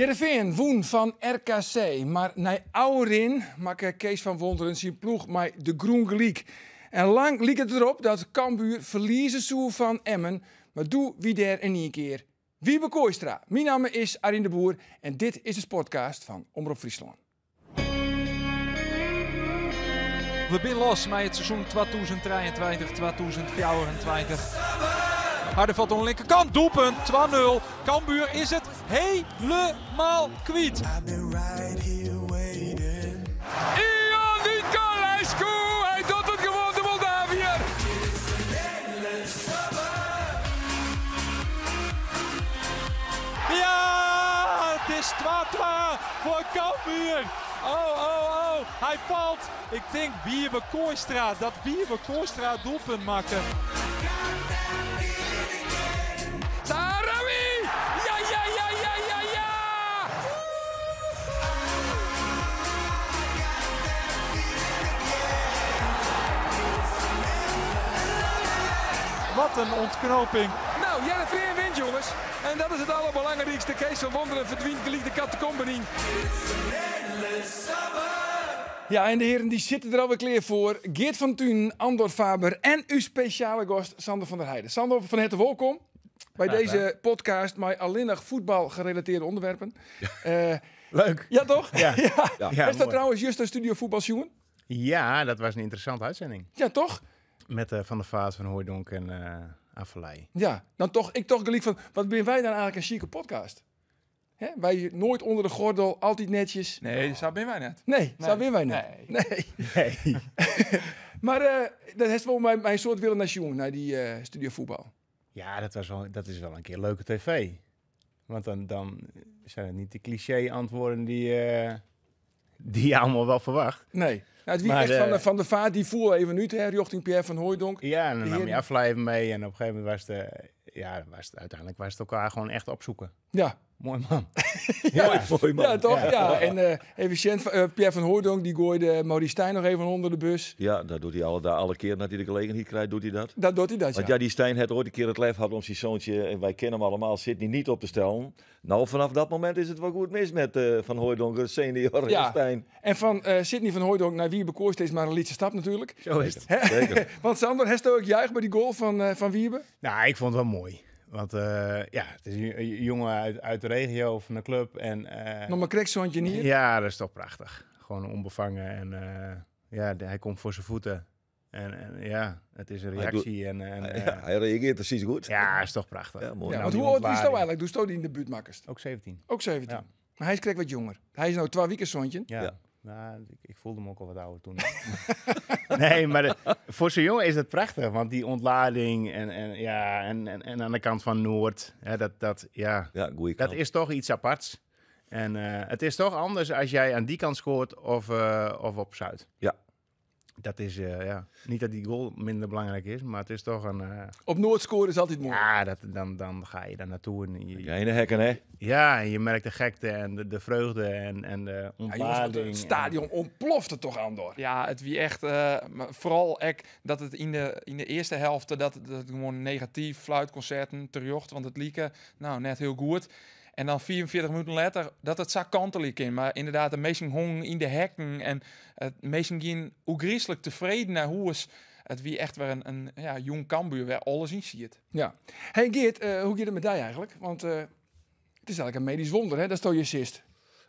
Jereveen woen van RKC, maar naar Aurin maakte Kees van Wonderen zijn ploeg maar de Groen geleek. En lang liep het erop dat Cambuur verliezen zou van Emmen, maar doe wie der in één keer. Wiebe Kooistra, mijn naam is Arin de Boer en dit is de podcast van Omroep Friesland. We zijn los met het seizoen 2023-2024 valt aan de linkerkant. Doelpunt 2-0. Kambuur is het helemaal kwiet. Ion Nicolescu, hij doet het gewoon de Ja, het is 2-2 voor Kambuur. Oh, oh, oh, hij valt. Ik denk Bierbe Kooistra, dat Bierbe Kooistra doelpunt maken. Wat een ontknoping. Nou, Jelle een wint, jongens. En dat is het allerbelangrijkste. Kees van Wonderen verdwijnt gelijk de catacombening. Ja, en de heren die zitten er alweer klaar voor. Geert van Thun, Andor Faber en uw speciale gast Sander van der Heijden. Sander, van het welkom bij deze podcast met alleen nog voetbalgerelateerde onderwerpen. Eh, Leuk. Ja, toch? Ja. ja. Is dat trouwens juist een studio voetbalsjongen? Ja, dat was een interessante uitzending. Ja, toch? Met eh, Van der Vaas, Van Hooijdonk en eh, Avalai. Ja, dan toch, ik toch gelijk van, wat ben wij dan eigenlijk een chique podcast? Hè? Wij nooit onder de gordel, altijd netjes. Nee, oh. zo ben wij net. Nee, nee. zo ben wij net. Nee. nee. maar uh, dat is wel mijn, mijn soort willen naar naar die uh, studio voetbal. Ja, dat, was wel, dat is wel een keer leuke tv. Want dan, dan zijn het niet de cliché-antwoorden die, uh, die je allemaal wel verwacht. Nee. Ja, echt van, de, van de vaart die voel even nu hè, richting Pierre van Hooijdonk. Ja, en dan nam je aflevering mee en op een gegeven moment was het, ja, was het, uiteindelijk was het elkaar gewoon echt opzoeken. Ja. Mooi man. ja, mooi, man. Ja, toch? Ja. En efficiënt, eh, eh, Pierre van Hooydonk, die gooide eh, Maurice Stijn nog even onder de bus. Ja, dat doet hij alle, alle keer dat hij de gelegenheid krijgt, doet hij dat. Dat doet hij dat, Want ja, die Stijn had ooit een keer het lef gehad om zijn zoontje, en wij kennen hem allemaal, Sydney niet op te stellen. Nou, vanaf dat moment is het wel goed mis met Van Hooydonk, senior ja. en Stijn. En van Sydney van Hooydonk naar Wiebe Koorst is maar een lichte stap natuurlijk. Zo is het. Want Sander, heeft ook juich bij die goal van, van Wiebe? Nou, ik vond het wel mooi. Want eh, ja, het is een jongen uit, uit de regio van de club. En, uh, Nog maar krekshondje niet? Ja, dat is toch prachtig. Gewoon onbevangen. En eh, ja, hij komt voor zijn voeten. En, en ja, het is een reactie. Hij, en, ja, hij reageert precies goed. Ja, is toch prachtig. Ja, mooi. want hoe oud is hij nou eigenlijk? Doe je in de buurt Ook 17. Ook 17. Maar hij is krek wat jonger. Hij is nou twee weken zoontje. Ja. Nou, ik, ik, voelde me ook al wat ouder toen. nee, maar voor zo'n jongen is het prachtig. Want die ontlading en, en, ja, en, en, en aan de kant van Noord, hè, dat, dat, ja, dat is toch iets aparts. En eh, het is toch anders als jij aan die kant scoort of, eh, of op Zuid. Ja, dat is, eh, ja, niet dat die goal minder belangrijk is, maar het is toch een... Eh, Op Noord scoren is altijd mooi. Ja, dat, dan, dan ga je daar naartoe. En je, je ene hekken, hè? Ja, je merkt de gekte en de, de vreugde en, en de ontlading. het stadion en... ontplofte toch, aan door? Ja, het wie echt... Eh, vooral ek, dat het in de, in de eerste helft, dat, dat het gewoon negatief, fluitconcerten, terjocht, want het lieken, nou, net heel goed. En dan 44 minuten later dat het zak kantelijk in. Maar inderdaad, de meesten hong in de hekken. En het meesten ging oegrieselijk tevreden naar hoe is het wie echt weer een, ja, jong kambuur waar alles in ziet. Ja. Hey Geert, eh, hoe gaat het met jou eigenlijk? Want eh, het is eigenlijk een medisch wonder, hè? Dat is toch je assist.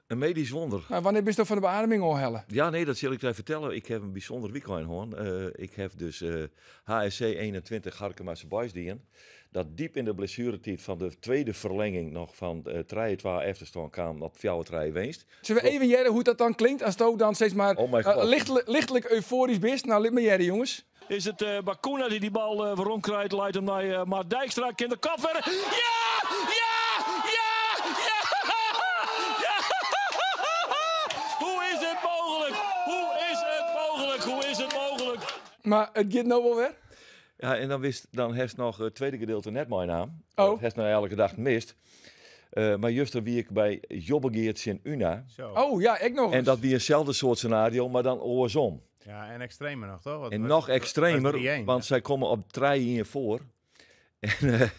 Een medisch wonder. Nou, wanneer ben je toch van de beademing Hellen? Ja, nee, dat zal ik je vertellen. Ik heb een bijzonder weekend eh, ik heb dus HSC 21 Boys Dien dat diep in de blessuretijd van de tweede verlenging nog van uh, eh, Trijen 12 kan, kwam op Fjouwertrij Weenst. Zullen we even jaren hoe dat dan klinkt als Toon dan steeds maar oh eh, lichtelijk, euforisch bist? Nou, lid me jaren jongens. Is het eh, Bakuna die die bal uh, waarom leidt hem naar uh, Maar Dijkstra, in de Ja! Ja, Ja! Ja! Ja! Maar het get nou wel weer? Ja, en dan wist dan heeft nog het tweede gedeelte net mijn naam. Oh. Dat heeft nou elke dag mist. Uh, eh, maar juster wie ik bij Jobbegeert in Una. Oh ja, ik nog. Eens. En dat wie hetzelfde soort scenario, maar dan oorsom. Ja, en extremer nog, toch? Wat en nog extremer, want zij komen op hier voor. En, uh,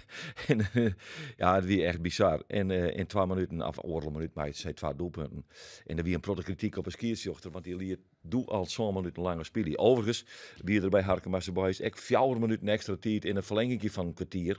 en eh, ja, echt bizar. En eh, in twee minuten, of een minuut, maar het zijn twee doelpunten. En er wie een grote kritiek op een skiersjochter, want die liet doe al zo'n minuten langer spelen. Overigens, wie er bij Harkemasse Boys echt vier minuten extra tijd in een verlenging van een kwartier.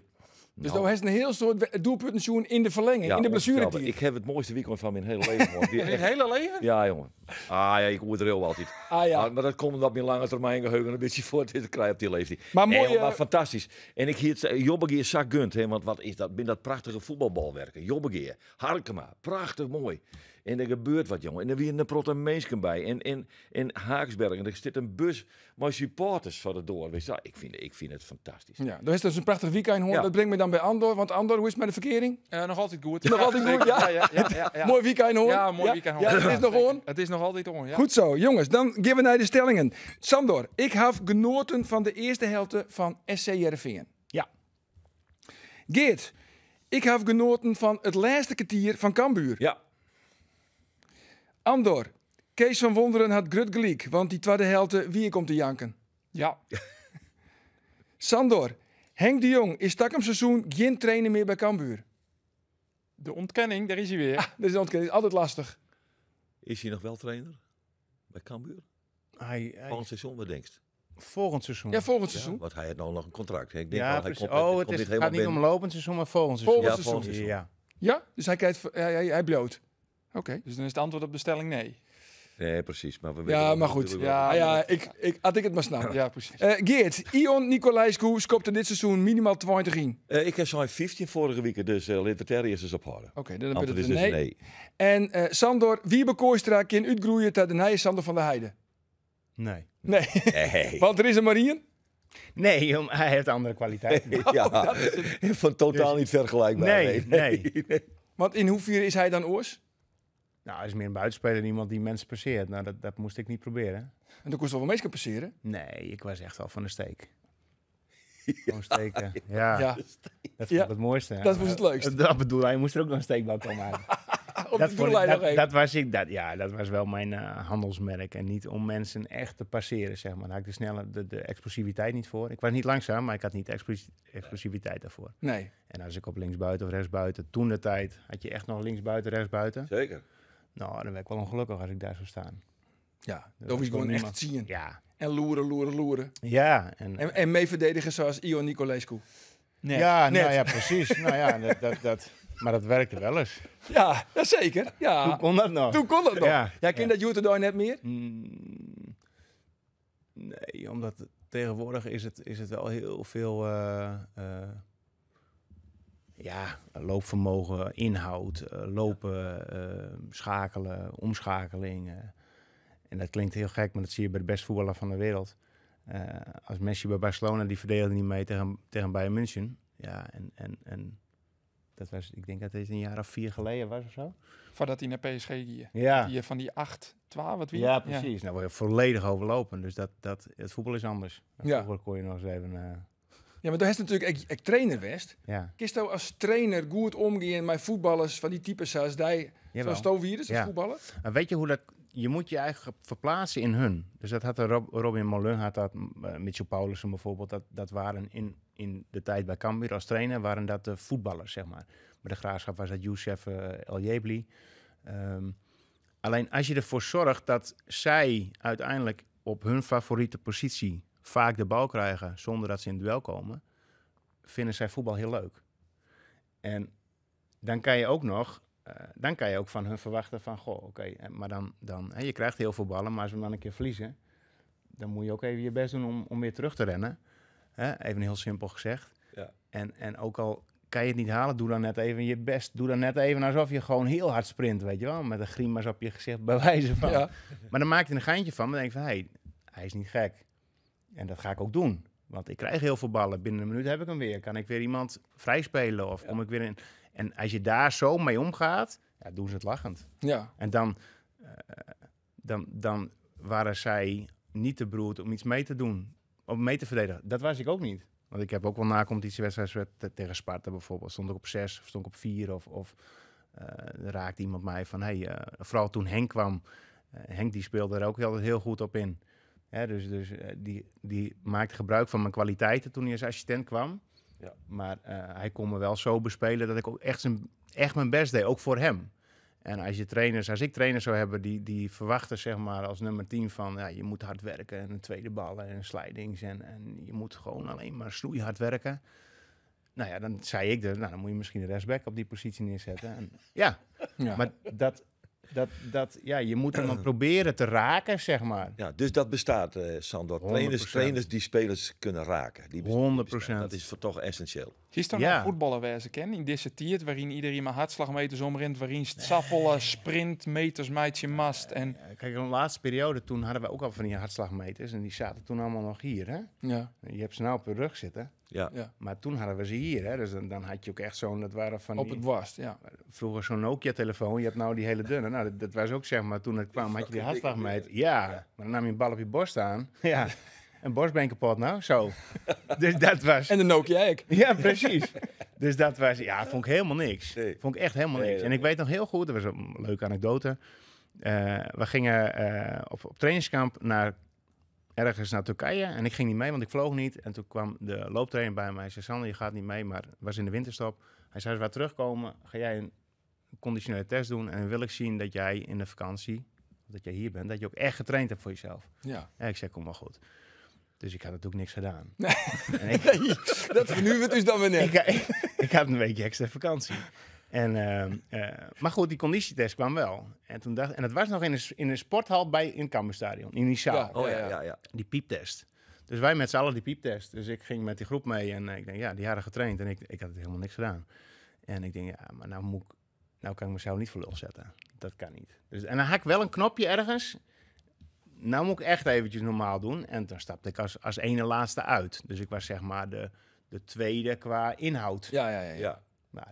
Dus nou. hij is een heel soort doelpuntenzoen in de verlenging, in de blessuretijd. Ik heb het mooiste weekend van mijn hele leven. Man. echt... hele leven? Ja, jongen. Ah ja, ik moet er heel altijd. Ah, ja. maar, dat komt omdat mijn lange termijn geheugen een beetje voor te krijgen op die leeftijd. Maar, mooi, maar eh, fantastisch. En ik hier eh, Jobbegeer Zak hè, want wat is dat? Bin dat prachtige voetbalbalwerken. Jobbegeer, Harkema, prachtig mooi. En er gebeurt wat, jongen. En er weer een protte meesken bij. En in, in Haaksberg. En er zit een bus maar supporters van het door. ik, vind, ik vind het fantastisch. Ja, dat is dus een prachtig weekend. Hoor. Dat brengt me dan bij Andor. Want Andor, hoe is het met de verkering? Eh, nog altijd goed. Nog altijd goed, ja. Mooi weekend, hoor. Ja, mooi weekend, hoor. het is nog on. Het is nog altijd on, Goed zo, jongens. Dan geven wij naar de stellingen. Sandor, ik heb genoten van de eerste helft van Jervingen. Ja. Geert, ik heb genoten van het laatste kwartier van Cambuur. Ja. Andor, Kees van Wonderen had grut gelijk, want die tweede helte wie komt te janken. Ja. Sandor, Henk de Jong is takem seizoen geen trainer meer bij Cambuur. De ontkenning, daar is hij weer. Ah, dat is de ontkenning, altijd lastig. Is hij nog wel trainer bij Cambuur? Volgend seizoen, wat denkst Volgend seizoen. Ja, volgend seizoen. Ja, want hij heeft nou nog een contract. Ik denk ja, hij komt, oh, het is, gaat niet binnen. om lopend seizoen, maar volgend seizoen. Volgend seizoen. Ja. ja, dus hij, kijkt, hij, hij bloot. Oké. Dus dan is het antwoord op de stelling nee. Nee, precies. Maar we ja, maar goed. Ja, ja ik, ik, had ik het maar snel. Ja, precies. Uh, Geert, Ion Nicolaescu in dit seizoen minimaal 20 in. Eh, ik dus, eh, dus heb zo'n 15 vorige week, dus uh, Libertariërs is op harde. Oké, okay, dan hebben we het dus nee. En uh, Sandor, Wiebe in kan uitgroeien tot de nieuwe Sander van der Heijden. Nee. Nee. Want er is een Marien. Nee, hij heeft andere kwaliteiten. ja, oh, Van totaal dus- niet vergelijkbaar. nee. nee. nee. Want in hoeverre is hij dan oors? Nou, hij is meer een buitenspeler dan iemand die mensen passeert. Nou, dat, dat moest ik niet proberen. En toen kost al wel mensen passeren? Nee, ik was echt al van de steek. Gewoon ja, steken. Ja. ja. Dat het mooiste. Dat was het leukste. Dat bedoel, hij moest er ook nog een steekbal komen maken. Op dat, vond, dat, dat was ik, dat, ja, dat was wel mijn eh, handelsmerk. En niet om mensen echt te passeren, zeg maar. Daar had ik de, snelle, de, explosiviteit niet voor. Ik was niet langzaam, maar ik had niet explosiviteit daarvoor. Nee. En als ik op linksbuiten of rechtsbuiten, toen de tijd, had je echt nog linksbuiten, rechtsbuiten. Zeker. Nou, dan ben ik wel ongelukkig als ik daar zou staan. Ja, dus dat, hoef is gewoon echt zien. Ja. En loeren, loeren, loeren. Ja. En, en, mee verdedigen zoals Ion Nicolescu. Ja, Nou ja, precies. nou ja, dat, dat, dat, maar dat werkte wel eens. Ja, dat zeker. Ja. Toen kon dat nog. Toen kon dat nog. Ja, ja ken dat net meer? Mm, nee, omdat tegenwoordig is het, is het wel heel veel... Eh, eh, ja, loopvermogen, inhoud, eh, lopen, eh, schakelen, omschakelingen. Eh. En dat klinkt heel gek, maar dat zie je bij de beste voetballer van de wereld. als Messi bij Barcelona, die verdeelde niet mee tegen, tegen Bayern München. Ja, en, en, en dat was, ik denk dat het een jaar of vier geleden was of zo. Voordat hij naar PSG ging. Ja. Die, van die 8, 12, wat wie? Ja, precies. Nou, we volledig overlopen. Dus dat, dat, het voetbal is anders. Ja. Vroeger kon je nog eens even... Ja, maar toen is natuurlijk, ik, ik trainer west. Ja. Kist als trainer goed omgaan met voetballers van die type, zoals die, zoals Tovirus, ja. voetballen? En weet je hoe dat, je moet je eigenlijk verplaatsen in hun. Dus dat had Robin Molun, had dat, eh, Mitchell Paulussen bijvoorbeeld, dat, dat waren in, in de tijd bij Cambuur als trainer, waren dat de voetballers, zeg maar. Bij de Graafschap was dat Youssef eh, El Jebli. Ehm, alleen als je ervoor zorgt dat zij uiteindelijk op hun favoriete positie vaak de bal krijgen zonder dat ze in het duel komen, vinden zij voetbal heel leuk. En dan kan je ook nog, eh, dan kan je ook van hun verwachten van, goh, oké, eh, maar dan, dan hè, je krijgt heel veel ballen, maar als we dan een keer verliezen, dan moet je ook even je best doen om, om weer terug te rennen. Hè? Even heel simpel gezegd. Ja. En, en ook al kan je het niet halen, doe dan net even je best. Doe dan net even alsof je gewoon heel hard sprint, weet je wel. Met een grimas op je gezicht, bij wijze van. Ja. Maar dan maak je een geintje van, maar dan denk je van, hé, hey, hij is niet gek. En dat ga ik ook doen. Want ik krijg heel veel ballen. Binnen een minuut heb ik hem weer. Kan ik weer iemand vrijspelen? Of kom ik weer in. En als je daar zo mee omgaat, ja, doen ze het lachend. Ja. En dan, eh, dan, dan waren zij niet te broed om iets mee te doen. Om mee te verdedigen. Dat was ik ook niet. Want ik heb ook wel na wedstrijd tegen Sparta bijvoorbeeld. Stond ik op zes of stond ik op vier. Of, of eh, raakte iemand mij van... Hey, eh, vooral toen Henk kwam. Henk die speelde er ook altijd heel goed op in dus, dus eh, die, die maakte gebruik van mijn kwaliteiten toen hij als assistent kwam. Ja. Maar eh, hij kon me wel zo bespelen dat ik ook echt, echt mijn best deed, ook voor hem. En als je trainers, als ik trainers zou hebben, die, die verwachten zeg maar als nummer 10 van ja, je moet hard werken en een tweede bal en slidings en, en je moet gewoon alleen maar snoeihard werken. Nou ja, dan zei ik, de, dus, nou, dan moet je misschien rest back op die positie neerzetten. En, ja. ja. maar dat, dat, dat, ja, je moet hem dan proberen te raken, zeg maar. Ja, dus dat bestaat, uh, Sander. Trainers, trainers die spelers kunnen raken. Die 100 Dat is voor toch essentieel. Gisteren ja. een voetballer wijze kennen, in disserteert, waarin iedereen maar hartslagmeters omrent, waarin staffelen, sprint, meters, meidje, mast. En... Kijk, in de laatste periode toen hadden we ook al van die hartslagmeters en die zaten toen allemaal nog hier, hè? Ja. Je hebt ze nou op je rug zitten. Ja. ja. Maar toen hadden we ze hier. Hè? Dus dan, had je ook echt zo'n, dat waren van Op het worst, ja. Vroeger zo'n Nokia-telefoon, je hebt nou die hele dunne. Nou, dat, was ook zeg maar, toen het kwam, had je die hartslagmeet. Ja. ja, maar dan nam je een bal op je borst aan. Ja, een borstbeen kapot nou, zo. dus dat was... En de Nokia ik. Ja, precies. dus dat was, ja, vond ik helemaal niks. Vond ik echt helemaal niks. en ik weet nog heel goed, dat was een leuke anekdote. Eh, we gingen eh, op trainingskamp naar ergens naar Turkije. En ik ging niet mee, want ik vloog niet. En toen kwam de looptrainer bij mij. hij zei, Sander, je gaat niet mee, maar was in de winterstop. Hij zei, als we terugkomen, ga jij een conditionele test doen. En dan wil ik zien dat jij in de vakantie, dat jij hier bent, dat je ook echt getraind hebt voor jezelf. Ja. En ik zei, kom maar goed. Dus ik had natuurlijk niks gedaan. Nee. En ik, nee dat vernieuwt dus dan weer Ik, ik, ik, had een weekje extra vakantie. En, ehm, eh, maar goed, die conditietest kwam wel. En, toen dacht, en dat was nog in een, in een sporthal bij, in het in die zaal. oh, ja, ja, ja, Die pieptest. Dus wij met z'n allen die pieptest. Dus ik ging met die groep mee en eh, ik denk, ja, die hadden getraind en ik, ik had helemaal niks gedaan. En ik denk, ja, maar nou, moet ik, nou kan ik mezelf niet voor lul zetten. Dat kan niet. Dus, en dan haak ik wel een knopje ergens. Nou moet ik echt eventjes normaal doen. En dan stapte ik als, als ene laatste uit. Dus ik was zeg maar de, de tweede qua inhoud. ja, ja. ja. ja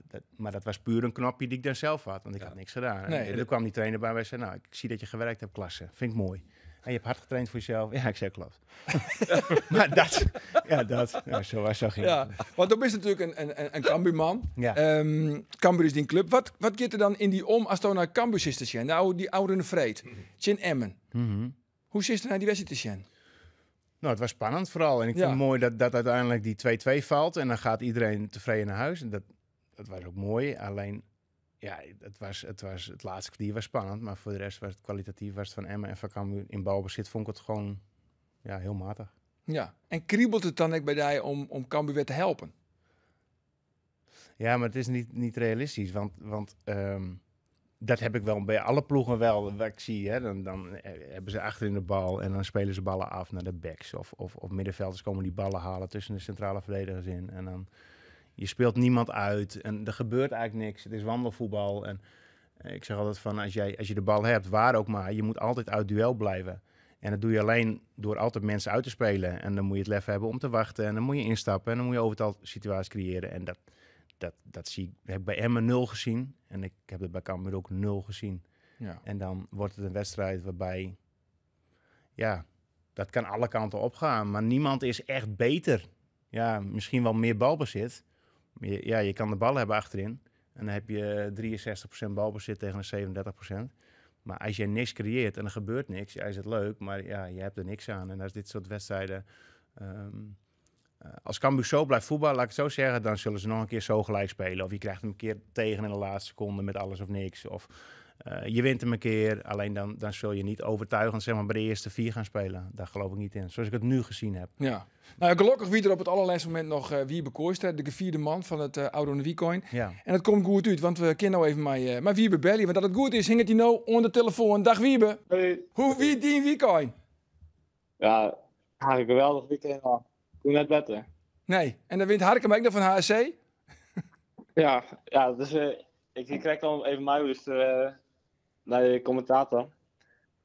dat, maar dat was puur een knopje die ik dan zelf had, want ik had niks gedaan. Nee, en, kwam die trainer bij mij en zei, nou, ik zie dat je gewerkt hebt, klasse. Vind ik mooi. En je hebt hard getraind voor jezelf. Ja, ik zei klopt. maar dat, ja, dat, zo was zo ging ja, Want dan is natuurlijk een, een, een, Cambu ehm, is die club. Wat, wat er dan in die om als toen naar Cambuur zit te zien? Nou, die oude vreet. Chin Emmen. Mhm. Hoe zit er naar die wedstrijd te Nou, het was spannend vooral. En ik vind het mooi dat, dat uiteindelijk die 2-2 valt. En dan gaat iedereen tevreden naar huis. En dat, het was ook mooi, alleen ja, het, was, het, was, het laatste kwartier was spannend. Maar voor de rest was het kwalitatief was het van Emma en van Cambuur in balbezit. Vond ik het gewoon ja, heel matig. Ja, en kriebelt het dan ook bij jou om, om Cambuur weer te helpen? Ja, maar het is niet, niet realistisch. Want, want ehm, dat heb ik wel bij alle ploegen wel. Wat ik zie, hè, dan, dan eh, hebben ze achter in de bal en dan spelen ze ballen af naar de backs. Of, of, of middenvelders komen die ballen halen tussen de centrale verdedigers in. En dan je speelt niemand uit en er gebeurt eigenlijk niks. Het is wandelvoetbal. En eh, ik zeg altijd van, als, jij, als je de bal hebt, waar ook maar, je moet altijd uit duel blijven. En dat doe je alleen door altijd mensen uit te spelen. En dan moet je het lef hebben om te wachten. En dan moet je instappen. En dan moet je overtal situaties creëren. En dat, dat, dat zie ik, heb bij Emma nul gezien. En ik heb het bij Cambuur ook nul gezien. Ja. En dan wordt het een wedstrijd waarbij... Ja, dat kan alle kanten opgaan. Maar niemand is echt beter. Ja, misschien wel meer balbezit ja, je kan de bal hebben achterin. En dan heb je 63% eh, balbezit tegen een 37%. Maar als je niks creëert en er gebeurt niks, ja, is het leuk. Maar ja, je hebt er niks aan. En als dit soort wedstrijden... Ehm, eh, als Cambu zo blijft voetballen, laat ik het zo zeggen, dan zullen ze nog een keer zo gelijk spelen. Of je krijgt hem een keer tegen in de laatste seconde met alles of niks. Of eh, je wint hem een keer, alleen dan, dan zul je niet overtuigend zeg maar, bij de eerste vier gaan spelen. Daar geloof ik niet in, zoals ik het nu gezien heb. Ja. Nou, gelukkig wie er op het allerlaatste moment nog Wiebe eh, wie bekoorst, de gevierde man van het uh, eh, Oude Wiecoin. Ja. En dat komt goed uit, want we kennen nou even mijn, uh, mijn Wiebe Belly, Want dat het goed is, hing het die nou onder de telefoon. Dag Wiebe. Hey. Hoe wie die Wiecoin? Ja, had een geweldig weekend man. Doe net beter. Nee, en dan wint Harkema ook nog van HSC? ja, ja, dus ik, ik krijg dan even mij, dus bij de commentator.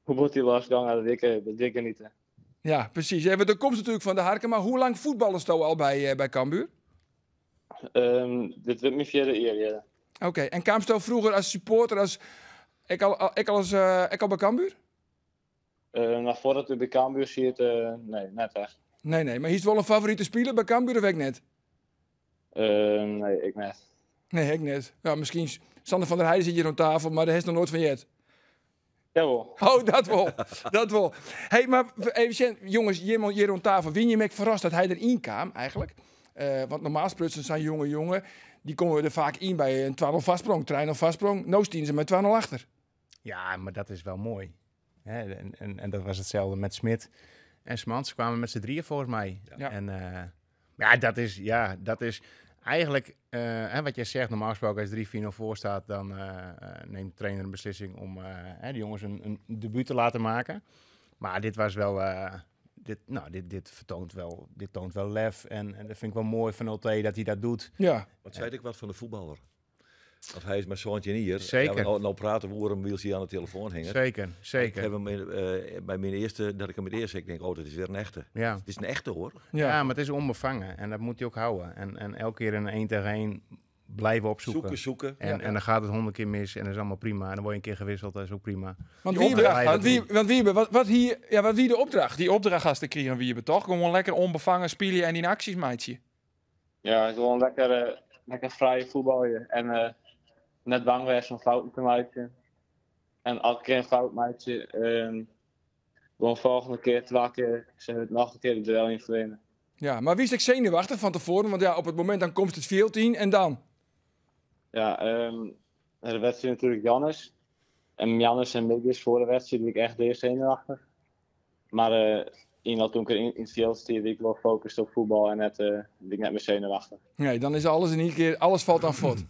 Hoe moet die losgaan? Dat ik, dat ik Hè. Ja, precies. Even de komst natuurlijk van de Harken. Maar hoe lang voetballen ze nou al bij, eh, bij Cambuur? Um, dit wordt mijn vierde eerder. Oké, en kwam nou vroeger als supporter als, ik, al, ik, als, eh, ik al bij Cambuur? Uh, nou, voordat u bij Cambuur ziet, nee, net echt. Nee, nee, maar is wel een favoriete speler bij Cambuur of ik net? nee, ik net. Nee, ik net. Ja, misschien Sander van der Heijden zit hier aan tafel, maar daar is nog nooit van jet ja Oh, dat wel. dat wel. hey, maar even jongens, Jeroen, Jeroen Tafel, win je me verrast dat hij erin kwam eigenlijk? Eh, want normaal sprutsen zijn jonge jongen, die komen er vaak in bij een 12 vastsprong, trein of vastsprong. Nou stien ze met 12 achter. Ja, maar dat is wel mooi. Hè? En, en, en, dat was hetzelfde met Smit en Smans. kwamen met z'n drieën volgens mij. Ja. En eh, ja, dat is, ja, dat is eigenlijk, eh, hè, wat jij zegt, normaal gesproken als 3-4-0 voor staat, dan eh, eh, neemt de trainer een beslissing om uh, de jongens een, een debuut te laten maken. Maar dit was wel, dit, nou, dit, dit vertoont wel, dit toont wel lef. En, en dat vind ik wel mooi van OT dat hij dat doet. Ja. Wat zei ik wat van de voetballer? Of hij is maar zoontje hier. Zeker. nou, nou, praten we over hem, aan de telefoon hingen. Zeker, zeker. Ik heb hem eh, bij mijn eerste, dat ik hem het eerste, ik denk, oh, dat is weer een echte. Ja. Het is een echte hoor. Ja, ja maar het is onbevangen en dat moet hij ook houden. En, en elke keer een één tegen één blijven opzoeken. Zoeken, zoeken. En, en dan gaat het honderd keer mis en dat is allemaal prima. En dan word je een keer gewisseld, dat is ook prima. Want wie want wie, want wie, wat, wat, hier, ja, wat wie de opdracht? Die opdracht als te krijgen wie je toch? Gewoon lekker onbevangen spelen en in acties, meidje. Ja, gewoon lekker, uh, lekker vrije voetbalje En eh, net bang was om fouten te maken. En elke keer een fout maatje, ehm, gewoon de volgende keer twee keer ze nog een keer de duel in verlenen. Ja, maar wie is ik zenuwachtig van tevoren? Want ja, op het moment dan komt het 14 en dan? Ja, um, de wedstrijd natuurlijk Jannes. En Jannes en Miggis voor de wedstrijd ben ik echt deze zenuwachtig. Maar uh, dat toen ik in, in het veld ik gefocust op voetbal en net, uh, ik net zenuwachtig. Nee, dan is alles in één keer, alles valt aan voort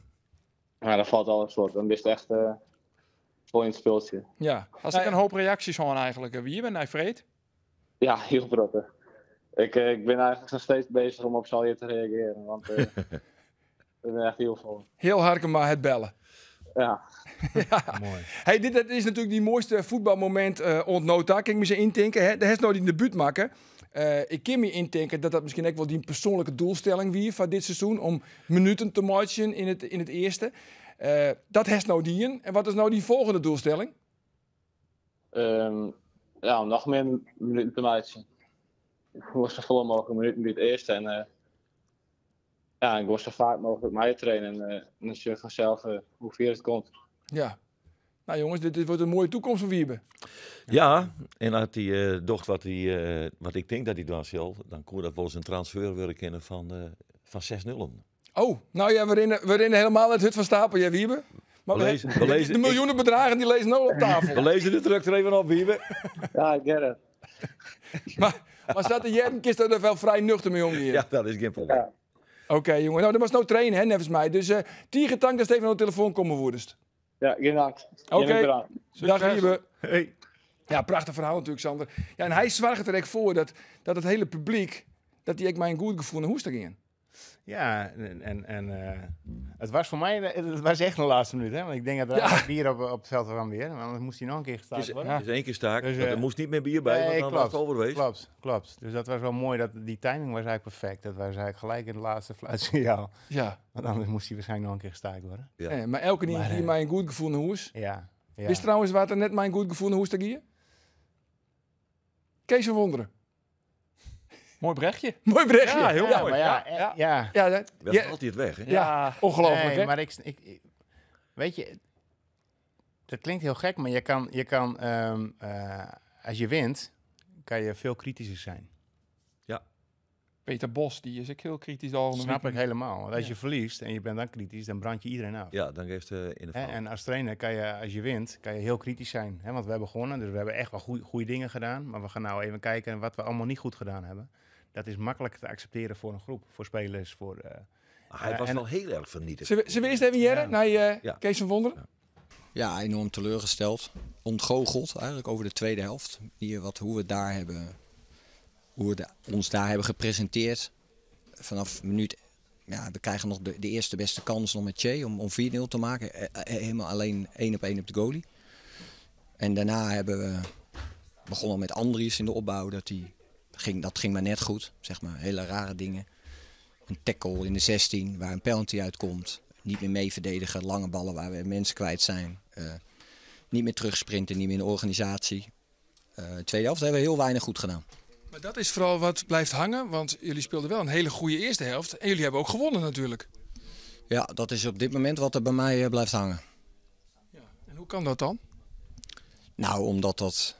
ja, dat valt alles voor. Dan is het echt uh, vol in het speeltje. Ja, als ik een hoop reacties hoor eigenlijk. Eh, wie ben jij, Vreed? Ja, heel prettig. Ik, eh, ik ben eigenlijk nog steeds bezig om op Salje te reageren. Want uh, ik ben echt heel vol. Heel harken maar het bellen. Ja. ja. Mooi. Hey, dit, is natuurlijk die mooiste voetbalmoment uh, ontnota. Kijk, me ze intinken. Hè? De heeft nooit in de buurt maken. Eh, ik kan me denken dat dat misschien ook wel die persoonlijke doelstelling wie van dit seizoen. Om minuten te matchen in het, in het eerste. Eh, dat heeft nou die. En wat is nou die volgende doelstelling? Um, ja, nog meer minuten te matchen. Ik was zo veel mogelijk minuten in het eerste. En eh, ja, ik was zo vaak mogelijk mij trainen. En, en dan je vanzelf hoe ver het komt. Ja, nou jongens, dit, wordt een mooie toekomst voor Wiebe. Ja, en had die uh, docht wat, die, eh, wat ik denk dat hij was, dan kon dat wel eens een transfer willen kennen van, uh, van 6-0. Oh, nou ja, we rennen, helemaal het hut van stapel, jij Wiebe. Maar lezen, de miljoenen bedragen, die lezen nou op tafel. We lezen de druk er even op, Wiebe. Ja, ik get it. maar, maar staat de is er wel vrij nuchter mee om hier? Ja, dat is geen probleem. Oké, okay, jongen. Nou, dat was nou trainen, hè, nevens mij. Dus uh, getankt, Tank, dat Steven op de telefoon komen woedest. Ja, inderdaad. Oké, dag lieve. Hey. Ja, prachtig verhaal natuurlijk, Sander. Ja, en hij zwaagt er echt voor dat, dat het hele publiek, dat die ik mijn goed gevoel naar hoest ging. Ja, en, en, eh, het was voor mij, eh, het was echt een laatste minuut, hè? Want ik denk dat er bier op, op het veld van weer, want dan moest hij nog een keer gestaakt worden. Is één keer staak, dus, er eh, moest niet meer bier bij, want dan klopt, was het Klopt, klopt. Dus dat was wel mooi, dat, die timing was eigenlijk perfect. Dat was eigenlijk gelijk in het laatste fluitsignaal. Ja. Want anders moest hij waarschijnlijk nog een keer gestaakt worden. Ja. maar elke keer hier mij een goed gevoelde hoes. Ja. Is trouwens wat er net mijn goed gevoelde hoes te Kees van Wonderen. Mooi brechtje. Mooi brechtje. Ja, heel ja, mooi. ja, eh, ja, ja. ja. dat ja. altijd weg, hè? Ja, ongelooflijk, hè? Maar ik, ik, weet je, dat klinkt heel gek, maar je kan, je kan ehm, eh, als je wint, kan je veel kritischer zijn. Ja. Peter Bos, die is ik heel kritisch al. Snap ik helemaal. Want als je verliest en je bent dan kritisch, dan brand je iedereen af. Ja, dan geeft de in de hè? En als trainer kan je, als je wint, kan je heel kritisch zijn. Hè? Want we hebben gewonnen, dus we hebben echt wel goede dingen gedaan. Maar we gaan nou even kijken wat we allemaal niet goed gedaan hebben dat is makkelijker te accepteren voor een groep, voor spelers. Voor, eh, hij eh, was wel heel erg vernietigd. Ze we, eerst even jaren naar eh, Kees van Wonderen? Ja. enorm teleurgesteld. Ontgoocheld eigenlijk over de tweede helft. Hier wat, hoe we, daar hebben, hoe we ons daar hebben gepresenteerd. Vanaf minuut... Ja, we krijgen nog de, eerste beste kans nog met Che om, om 4-0 te maken. Helemaal alleen 1 op 1 op de goalie. En daarna hebben we begonnen met Andries in de opbouw. Dat hij ging, dat ging maar net goed. Zeg maar hele rare dingen. Een tackle in de 16 waar een penalty uitkomt. Niet meer mee verdedigen. Lange ballen waar we mensen kwijt zijn. Eh, niet meer terugsprinten, niet meer in de organisatie. Uh, tweede helft hebben we heel weinig goed gedaan. Maar dat is vooral wat blijft hangen. Want jullie speelden wel een hele goede eerste helft. En jullie hebben ook gewonnen natuurlijk. Ja, dat is op dit moment wat er bij mij eh, blijft hangen. Ja. En hoe kan dat dan? Nou, omdat dat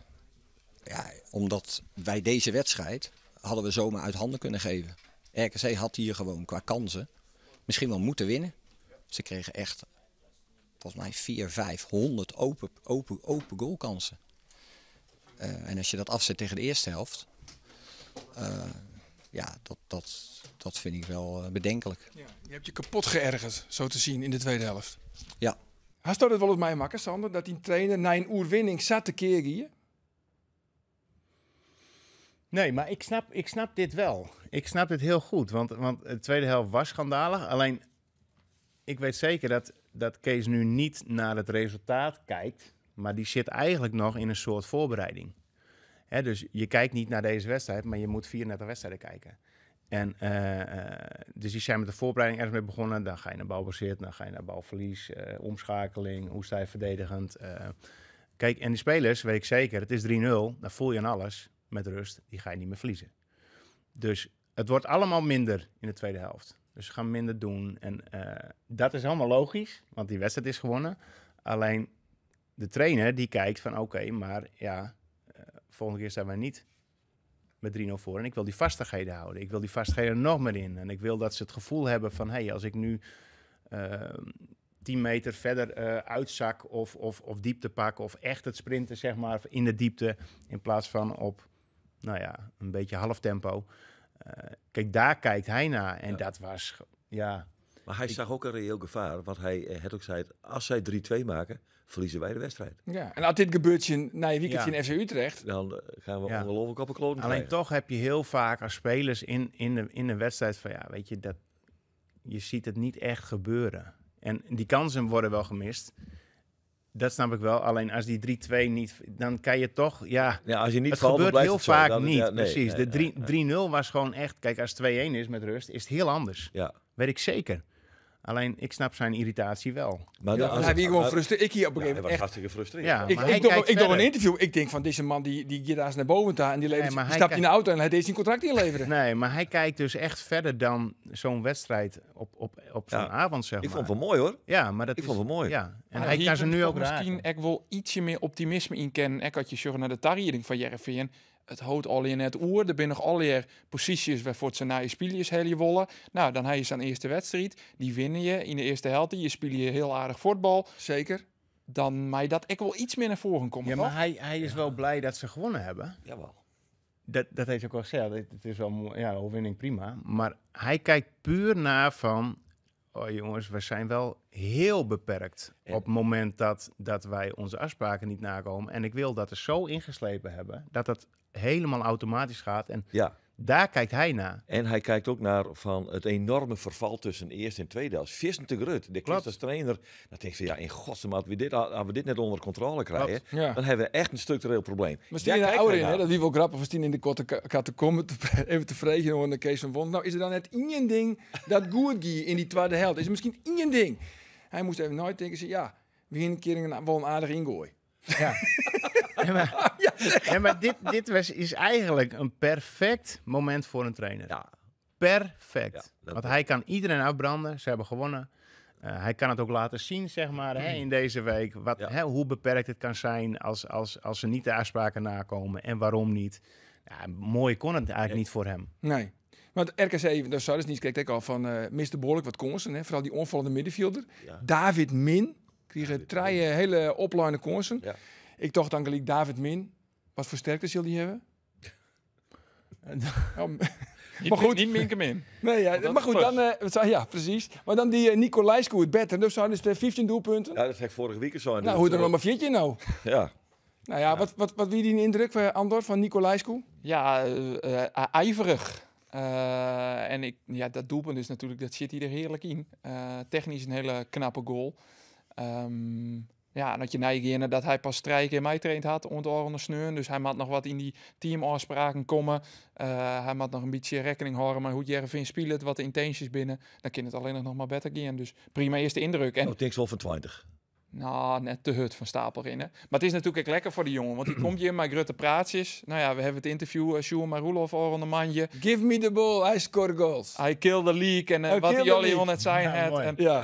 ja, omdat wij deze wedstrijd hadden we zomaar uit handen kunnen geven. RKC had hier gewoon qua kansen misschien wel moeten winnen. Ze kregen echt, volgens mij, 4, 500 100 open, open, open goalkansen. Eh, en als je dat afzet tegen de eerste helft, eh, ja, dat, dat, dat vind ik wel eh, bedenkelijk. Ja, je hebt je kapot geërgerd, zo te zien, in de tweede helft. Ja. Hast du dat wel op mij makkelijk, Sander, dat die trainer na een oerwinning zat te keren hier? Nee, maar ik snap, ik snap dit wel. Ik snap dit heel goed. Want, want de tweede helft was schandalig. Alleen, ik weet zeker dat, dat Kees nu niet naar het resultaat kijkt. Maar die zit eigenlijk nog in een soort voorbereiding. dus je kijkt niet naar deze wedstrijd, maar je moet 34 wedstrijden kijken. En eh, eh, dus die zijn met de voorbereiding ergens mee begonnen. Dan ga je naar balbezit, dan ga je naar balverlies, uh, omschakeling, hoe sta je verdedigend. kijk, en die spelers, weet ik zeker, het is 3-0, dan voel je aan alles met rust, die ga je niet meer verliezen. Dus het wordt allemaal minder in de tweede helft. Dus ze gaan minder doen. En eh, dat is allemaal logisch, want die wedstrijd is gewonnen. Alleen de trainer die kijkt van oké, maar ja, eh, volgende keer zijn wij niet met 3-0 voor. En ik wil die vastigheden houden. Ik wil die vastigheden nog meer in. En ik wil dat ze het gevoel hebben van hé, hey, als ik nu uh, eh, 10 meter verder uitzak of, of, of diepte pak of echt het sprinten zeg maar in de diepte in plaats van op nou ja, een beetje half tempo. Eh, kijk, daar kijkt hij naar. En dat was, ja. Maar hij zag ook een reëel gevaar, want hij had eh, ook zei, als zij 3-2 maken, verliezen wij de wedstrijd. Ja, en als dit gebeurt na je weekendje in FC Utrecht... Dan eh, gaan we ja. ongelooflijk op een kloten Alleen toch heb je heel vaak als spelers in, in, de, in de wedstrijd van, ja, weet je, dat, je ziet het niet echt gebeuren. En die kansen worden wel gemist. Dat snap ik wel. Alleen als die 3-2 niet, dan kan je toch, ja. Ja, als je niet het gebeurt heel vaak niet. precies. de 3-0 was gewoon echt. Kijk, als 2-1 is met rust, is het heel anders. Ja. Weet ik zeker. Alleen, ik snap zijn irritatie wel. Maar ja, hij gewoon frustreren. Ik hier op een gegeven moment echt... hartstikke Ja, ik, ik, doe, ik doe een interview. Ik denk van, deze man die, die gaat naar boven daar en die, levert, nee, die stapt in de auto en hij deed zijn contract inleveren. nee, maar hij kijkt dus echt verder dan zo'n wedstrijd op, op op zo'n avond, zeg maar. Ik vond het wel mooi, hoor. Ja, maar dat Ik is, vond het mooi. Ja. En nou, hij kan ze nu ook Misschien ik wil ietsje meer optimisme in kennen. Ik had je zorg naar de tarriering van Jereveen. het hoort al in het oer. Er zijn nog allerlei posities waarvoor ze naar je spelen is heel wollen. Nou, dan hij is aan eerste wedstrijd. Die winnen je in de eerste helft. Je spiel je heel aardig voetbal. Zeker. Dan mij dat ik wel iets meer naar voren komen. Ja, maar hij, hij is wel blij dat ze gewonnen hebben. Jawel. Dat, dat heeft ook wel. gezegd. Het is wel mooi. ja, overwinning prima. Maar hij kijkt puur naar van oh jongens, we zijn wel heel beperkt op het moment dat, dat wij onze afspraken niet nakomen. En ik wil dat er zo ingeslepen hebben dat dat helemaal automatisch gaat. En ja. Daar kijkt hij naar. En hij kijkt ook naar van het enorme verval tussen eerste en tweede helft. Vissen te Grut, de Klopt. als trainer, dan denk je, ja, in godsnaam, als we dit, als we dit net onder controle krijgen, dan hebben we echt een structureel probleem. Maar de ouder in, hè, dat die wel grappig was, in de korte te komen, even tevreden over de Kees van Wond. Nou, is er dan net één ding dat goed in die tweede helft? Is er misschien één ding? Hij moest even nooit denken, ja, wie een keer een, een aardig ingooi. Ja. nee, maar, ja, maar dit, dit was, is eigenlijk een perfect moment voor een trainer. Ja. Perfect. Want hij kan iedereen uitbranden. Ze hebben gewonnen. Eh, hij kan het ook laten zien, zeg maar, hè, in deze week. Wat, hè, hoe beperkt het kan zijn als, als, als ze niet de afspraken nakomen en waarom niet. Ja, mooi kon het eigenlijk niet voor hem. Nee. Want RKC, daar zou dus niet kijkt ik al van uh, eh, miste behoorlijk wat kansen. Hè? Vooral die onvallende middenvelder. David Min kreeg drie hele opline kansen. Ik dacht dan gelijk David Min. Wat voor sterkte zullen die hebben? Oh, maar goed. Niet Minke Min. Nee, maar goed, dan, uh, ja, precies. Maar dan die uh, het better. Dus zijn dus 15 eh, doelpunten. Ja, dat heb ik vorige week zo. Nou, hoe dan nog maar viertje nou? ja. Nou ja, Wat, wat, wat wie die indruk, van Andor, van Nicolaescu? Ja, ijverig. en ik, ja, dat doelpunt is natuurlijk, dat zit hij er heerlijk in. technisch een hele knappe goal. Um, ja, dat je neigende dat hij pas strijken in mij traind had onder de sneur. Dus hij moet nog wat in die teamafspraken komen. Eh, hij moet nog een beetje rekening houden maar hoe Jervin speelt, wat de intenties binnen. Dan kan het alleen nog maar beter gaan. Dus prima eerste indruk. En... Oh, wel van 20 nou, net te hut van stapel Maar het is natuurlijk ook lekker voor de jongen, want die komt hier maar Grutte praatjes. Nou ja, we hebben het interview, uh, Sjoerd Marulov, Oron de Manje. Give me the ball, I score goals. I kill the leak. En uh, wat jullie al net zijn. en,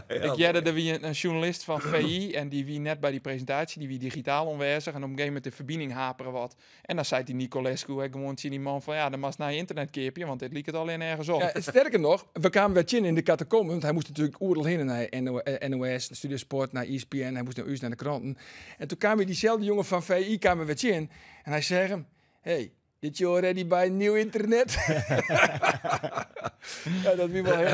ik jette er een, journalist van VI en die wie net bij die presentatie, die wie digitaal onwezig en op een gegeven moment de verbinding haperen wat. En dan zei die Nicolescu, ik gewoon zien die man van ja, dan was naar je internetkeerpje, want dit liep het alleen ergens op. Ja, sterker nog, we kwamen Chin in de catacomben, want hij moest natuurlijk oerl heen naar NOS, Studiosport, naar ESPN, hij moest naar naar de kranten. En toen kwam diezelfde jongen van VI kwam er weer in. En hij zei hem, hey, dit je ready bij nieuw internet? ja, dat wie wel wie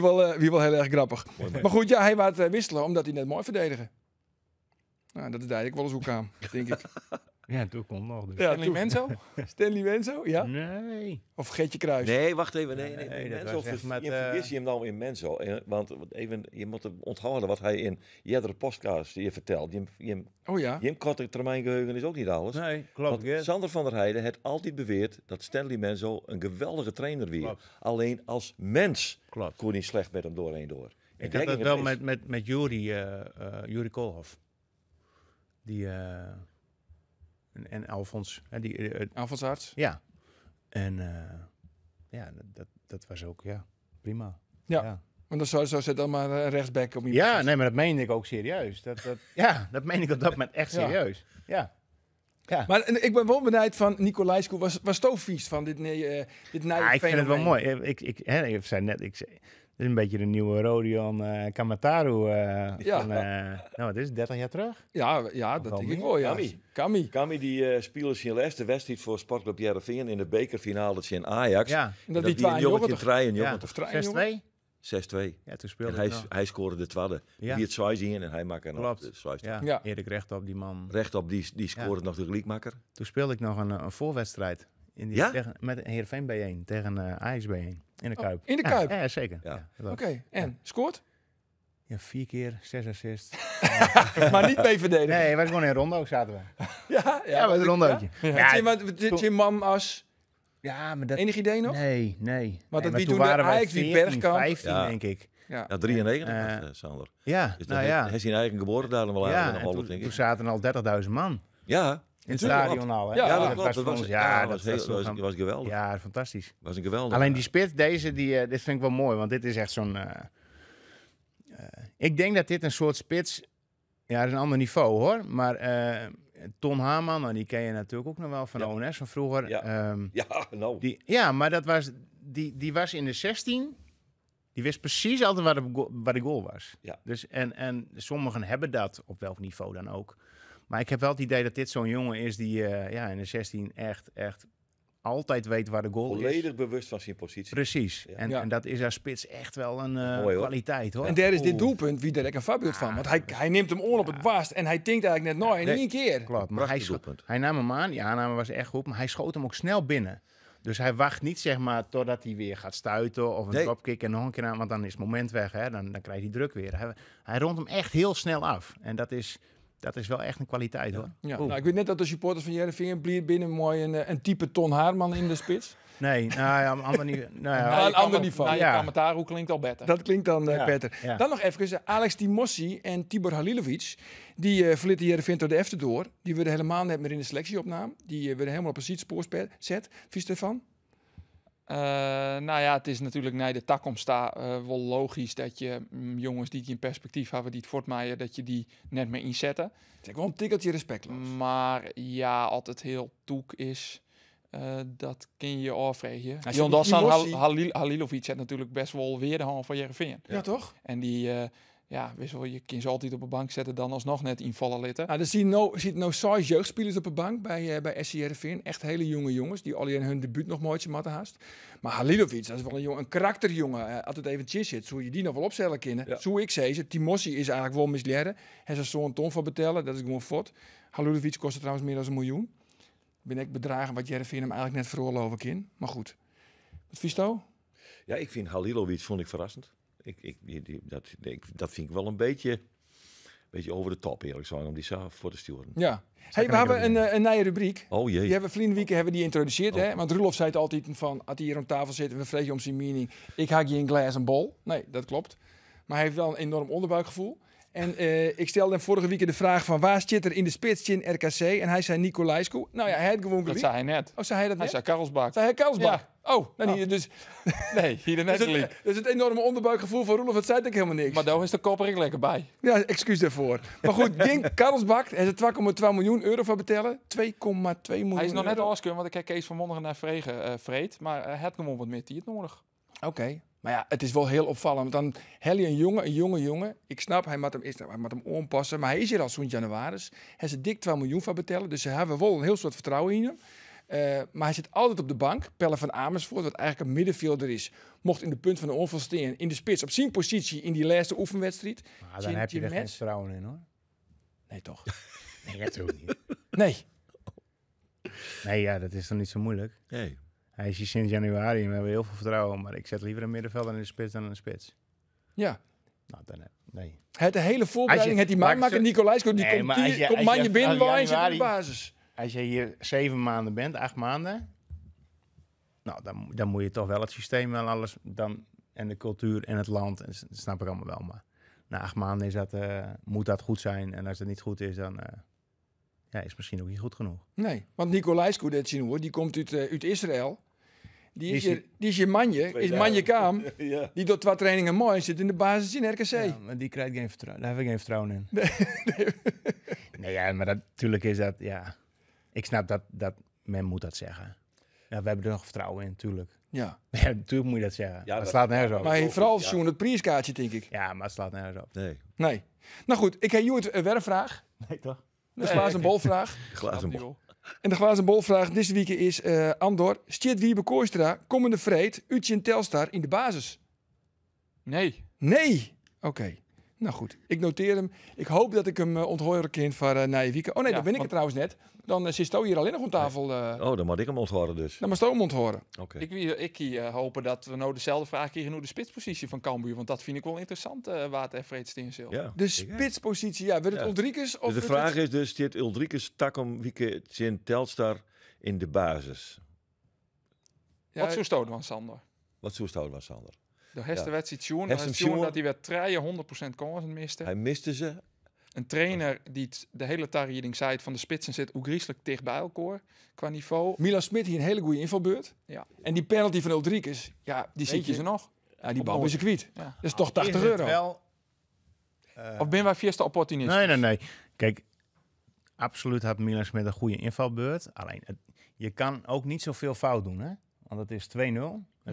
wel, eh, wel heel erg grappig. Maar goed, ja, hij was eh, wisselen omdat hij net mooi verdedigen. Nou, dat is eigenlijk wel eens hoe kwam, denk ik. Ja, toen kon nog. Dus. Stanley Menzo? Stanley Menzo, ja? Nee. Of vergeet kruis? Nee, wacht even. Nee, nee, nee Menzo, je vergis eh, je hem dan in Menzo. Eh, want even, je moet onthouden wat hij in eerdere podcast die je vertelt. Je, je, oh ja? Je korte termijn geheugen is ook niet alles. Nee, klopt. Want Sander van der Heijden heeft altijd beweerd dat Stanley Menzo een geweldige trainer weer. Alleen als mens klopt. kon hij slecht met hem doorheen door. Ik heb dat wel met, met, met Juri, eh, Juri Die... En, en Alfons. Hè, die, uh, Alfons Arts? Ja. En eh, ja, dat, dat was ook ja, prima. ja. ja. Want dan zou, ze dan maar een rechtsback op je Ja, nee, maar dat meen ik ook serieus. Dat, dat, ja, dat meen ik op dat moment echt serieus. Ja. ja. Maar en, ik ben wel benijd van Koe Was, was vies van dit, nee, uh, dit nieuwe Ik vind het wel mooi. Ik, ik, hè, ik zei net, ik, is een beetje de nieuwe Rodion uh, Kamataru. Uh, ja. Van, uh, nou, het is 30 jaar terug. Ja, ja dat denk ik wel. Kami. Kami. Kami die uh, speelde zijn laatste wedstrijd voor Sportclub Jereveen in de bekerfinale in Ajax. Ja. En dat, die, een jongetje, drie jongetje of 6-2. 6-2. Ja, toen speelde en hij, hij scoorde de tweede. Ja. Wie het zwaai zien en hij maakte nog de Ja. ja. Erik recht op die man. Recht op die, die scoorde nog de gelijkmaker. Toen speelde ik nog een voorwedstrijd in die, ja? tegen, met Heerenveen bijeen, tegen uh, Ajax B1. In de oh, Kuip. in de Kuip? Ja, zeker. Ja. Oké, okay. en? Scoort? Ja, vier keer, zes assists. maar niet mee verdedigen. Nee, wij gewoon in Rondo zaten we. ja, ja, een rondootje. Ja. mam as... Ja, maar dat... Enig idee nog? Nee, nee. Maar dat nee, wie toen waren de 14, die 15, denk ik. Ja, 93 eh, eh, Sander. Ja, nou ja. Hij is in eigen geboortedatum wel aan. de toen, denk ik. toen zaten al 30.000 man. Ja. In het stadion al, hè? Ja, dat, was, ja, dat, was, was, geweldig. Ja, fantastisch. Was een geweldig. Alleen die spit, deze, die, eh, dit vind ik wel mooi, want dit is echt zo'n... Eh, eh, ik denk dat dit een soort spits... Ja, dat is een ander niveau, hoor. Maar Ton Haman, nou, die ken je natuurlijk ook nog wel van ja. ONS van vroeger. Ja, ehm, ja nou. Die, ja, maar dat was, die, die was in de 16... Die wist precies altijd waar de, waar de goal was. Ja. Dus, en, en sommigen hebben dat op welk niveau dan ook. Maar ik heb wel het idee dat dit zo'n jongen is die eh, ja, in de 16 echt, echt altijd weet waar de goal Volledig is. Volledig bewust van zijn positie. Precies. En, en, dat is als spits echt wel een eh, kwaliteit hoor. En daar is dit doelpunt wie direct een voorbeeld van. Ah, want hij, hij neemt hem oor op het waast en hij tinkt eigenlijk net nooit in nee, één keer. Klopt. Maar hij, doelpunt. hij nam hem aan. Die aanname was echt goed. Maar hij schoot hem ook snel binnen. Dus hij wacht niet zeg maar totdat hij weer gaat stuiten of een dropkick en nog een keer aan, want dan is het moment weg. Hè? Dan, dan je hij druk weer. Hij, hij rondt hem echt heel snel af. En dat is dat is wel echt een kwaliteit hoor. Ja. Nou, ik weet net dat de supporters van Jereveen blier binnen mooi een, eh, een type Ton Haarman in de spits. Nee, nou ja, ander niveau. Nou ja, een ander nou, niveau. Nou, ja. commentaar, hoe klinkt al beter? Dat klinkt dan eh, beter. Dan nog even eh, Alex Timossi en Tibor Halilovic. Die uh, verlitten Jereveen door de Efte door. Die werden helemaal net meer in de selectie Die werden helemaal op een zietspoor zet. Vies ervan? Eh, nou ja, het is natuurlijk naar de tak omsta eh, wel logisch dat je mm, jongens die je een perspectief hebben, die het voortmaaien, dat je die net meer inzetten. Het is wel een tikkeltje respectloos. Maar ja, altijd heel toek is, eh, dat kun je afvragen. Nou, Jon Dassan Halilovic zet natuurlijk best wel weer de hand van Jereveen. Ja. ja, toch? En die, ja, wissel, je kind ze altijd op de bank zetten, dan alsnog net invallen litten. Nou, er zien nou, ziet nou jonge jeugdspelers op de bank bij, uh, bij SCRV. Echt hele jonge jongens, die alleen hun debuut nog mooitje matten haast. Maar Halilovic, dat is wel een, jong, een karakterjongen. Uh, eh, altijd even zit, zou je die nog wel opstellen kunnen? Ja. Zo ik zei ze, Timossi is eigenlijk wel misleren. Hij zou zo'n ton van betellen, dat is gewoon fort. Halilovic kostte trouwens meer dan een miljoen. Ben ik bedragen wat in hem eigenlijk net veroorloven kind. Maar goed. Wat Ja, ik vind Halilovic vond ik verrassend. Ik, ik, dat, dat vind ik wel een beetje beetje over de top, eerlijk gezegd, om die voor te sturen. Ja. we hebben een, eh, een nieuwe rubriek. Oh jee. Die hebben we hebben die geïntroduceerd. Oh. Hè? Want Rulof zei altijd van, als hij hier om tafel zit en we je om zijn mening. Ik haak je een glas en bol. Nee, dat klopt. Maar hij heeft wel een enorm onderbuikgevoel. En eh, ik stelde hem vorige week de vraag van waar zit er in de spitsje in RKC? En hij zei Nicolaescu. Nou ja, hij had gewoon gelijk. Dat zei hij net. Oh, zei hij dat net? Hij zei Karlsbak. Zei hij Oh, nou ah. dus... Nee, hier net dus, het, dus het enorme onderbuikgevoel van Roelof, het zei ik helemaal niks. Maar daar is de kopper lekker bij. Ja, excuus daarvoor. Maar goed, Dink Karlsbak, en ze 2,2 miljoen euro van betellen. 2,2 miljoen Hij is nog net afgekomen, want ik heb Kees van Mondigen naar Vregen, eh, Vreed. Maar uh, het nog wat meer die het nodig. Oké. Maar ja, het is wel heel opvallend. Want dan hel een jongen, een jonge jongen. Ik snap, hij moet hem, is, hij hem onpassen. Maar hij is hier al zo'n januari. Hij is dik 2 miljoen van betellen. Dus ze hebben wel een heel soort vertrouwen in hem. Eh, maar hij zit altijd op de bank. Pelle van Amersfoort, wat eigenlijk een middenvelder is, mocht in de punt van de onval staan. In de spits, op zijn positie in die laatste oefenwedstrijd. Maar dan heb je er geen vertrouwen in hoor. Nee, toch? nee, dat ook niet. Nee. Nee, ja, dat is dan niet zo moeilijk. Nee. Hij is hier sinds januari en we hebben heel veel vertrouwen. Maar ik zet liever een middenvelder in de spits dan in de spits. Ja. Nou, dan eh, nee. Het hele voorbereiding, het eh, die man maken, die komt, die, je, komt man je binnen, in de basis als je hier zeven maanden bent, acht maanden, nou, dan, dan moet je toch wel het systeem en alles dan, en de cultuur en het land, en, dat snap ik allemaal wel. Maar na acht maanden is dat, eh, moet dat goed zijn. En als dat niet goed is, dan eh, ja, is misschien ook niet goed genoeg. Nee, want Nicolai hoor, die komt uit, eh, uit Israël. Die is, je, die is manje, is manje Kaam, die doet wat trainingen mooi zit in de basis in RKC. Ja, maar die krijgt geen vertrouwen, daar heb ik geen vertrouwen in. Nee, nee ja, maar natuurlijk is dat, ja ik snap dat, dat men moet dat zeggen. Ja, we hebben er nog vertrouwen in, natuurlijk. Ja. ja natuurlijk moet je dat zeggen. Ja, het slaat nergens op. Maar vooral zo'n het prijskaartje, denk ik. Ja, maar het slaat nergens op. Nee. Nee. Nou goed, ik heb Juwet eh, een wervvraag. Nee, toch? De nee, glazen bolvraag. glazen bol. En de glazen bolvraag deze week is uh, Andor. Stjit Wiebe Kooistra, komende vreed, Utje en Telstar in de basis. Nee. Nee? Oké. Nou goed, ik noteer hem. Ik hoop dat ik hem uh, eh, onthoren kind van uh, Oh nee, ja, dat ben ik het trouwens net. Dan uh, zit hier alleen nog op tafel. Oh, dan moet ik hem onthoren dus. Dan moet Sto hem onthoren. Oké. Okay. Ik, ik hoop dat we nou dezelfde vraag krijgen hoe de spitspositie van Cambuur. Want dat vind ik wel interessant, uh, Water en ja, De spitspositie, ja. Wil het ja. Ulrikes dus of... de vraag is dus, dit Ulrikes, Takom, Wieke, Zin Telstar in de basis? Wat zo stoot van Sander? Wat zo stoot van Sander? De heste wedstrijd Sjoen, dat hij werd treien 100% kansen miste. Hij miste ze. Een trainer die de hele tarieting zei van de spitsen zit oegrieselijk dicht bij elkaar qua niveau. Milan Smit hier een hele goede invalbeurt. Ja. En die penalty van Ulrikes, ja, die zie je ze nog. Ja, die bal is een kwiet. Dat is toch 80 is euro. Wel, of eh, ben wij vierste opportunist? Nee, nee, nee. Kijk, absoluut had Milan Smit een goede invalbeurt. Alleen, je kan ook niet zoveel fout doen, hè? Want het is 2-0.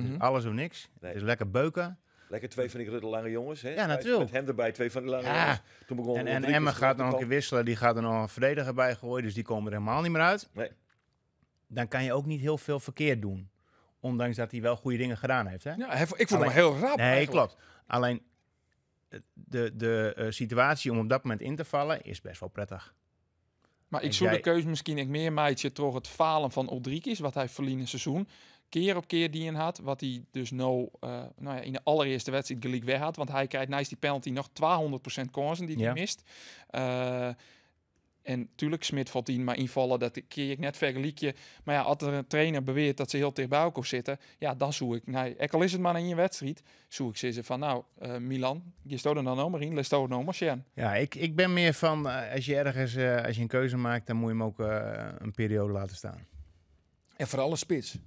Mhm. alles of niks. Het is lekker beuken. Lekker twee van die lange jongens. Hè? Ja, natuurlijk. Met hem erbij, twee van die lange ja. jongens. Toen begon en Emma gaat nog een keer wisselen. Die gaat er nog een verdediger bij gooien. Dus die komen er helemaal niet meer uit. Nee. Dan kan je ook niet heel veel verkeerd doen. Ondanks dat hij wel goede dingen gedaan heeft. Hè? Ja, ik vond hem heel rap. Nee, klopt. Alleen de, de eh, situatie om op dat moment in te vallen is best wel prettig. Maar ik zoek de keuze misschien ik meer meidje toch het falen van Oldriek is, wat hij verliende seizoen keer op keer die in had. Wat hij dus nou, nou ja, in de allereerste wedstrijd gelijk weg had. Want hij krijgt naast die penalty nog 200% kansen die hij mist. Eh, en tuurlijk, Smit valt die maar invallen, dat keer ik net je. Maar ja, als er een trainer beweert dat ze heel dicht bij zitten, ja, dan zoek ik, nou, ook al is het maar in je wedstrijd, zoek ik ze van, nou, eh, Milan, je stoot er dan ook maar in, les stoot Ja, ik, ik ben meer van, als je ergens, als je een keuze maakt, dan moet je hem ook een periode laten staan. En vooral een spits.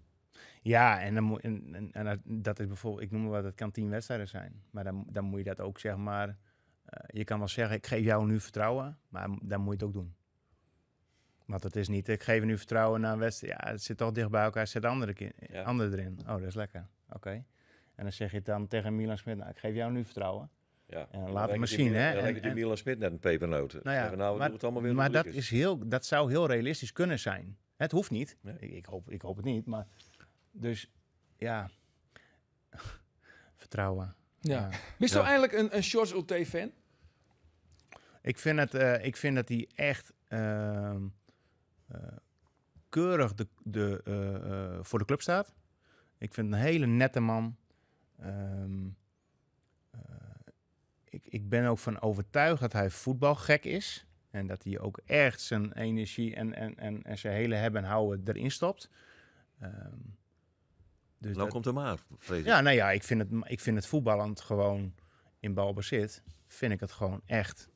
Ja, en, dan en, en, en, dat is bijvoorbeeld, ik noem maar wat, dat kan tien wedstrijden zijn. Maar dan, dan moet je dat ook, zeg maar, eh, je kan wel zeggen, ik geef jou nu vertrouwen, maar dan moet je het ook doen. Want het is niet, ik geef nu vertrouwen naar een wedstrijd. Ja, het zit toch dicht bij elkaar, het zit andere, andere erin. Oh, dat is lekker. Oké. En dan zeg je dan tegen Milan Smit, nou, ik geef jou nu vertrouwen. Ja. En laat het maar zien, hè. Dan heb je Milan Smit net een pepernoten. Nou ja, nou, maar, het allemaal weer maar dat, is heel, dat zou heel realistisch kunnen zijn. Het hoeft niet. Ik, ik, hoop, ik hoop het niet, maar dus ja, vertrouwen. Ja. Wist ja. eigenlijk een, een Shorts Ulte fan? Ik vind, het, eh, ik vind dat hij echt ehm, eh, keurig de, de, eh, voor de club staat. Ik vind een hele nette man. Ehm, ik, ik ben ook van overtuigd dat hij voetbalgek is. En dat hij ook echt zijn energie en, en, en, zijn hele hebben en houden erin stopt. Um, dus dan komt de maar, ik. Ja, nou ja, ik vind het, ik vind het voetballend gewoon in balbezit, vind ik het gewoon echt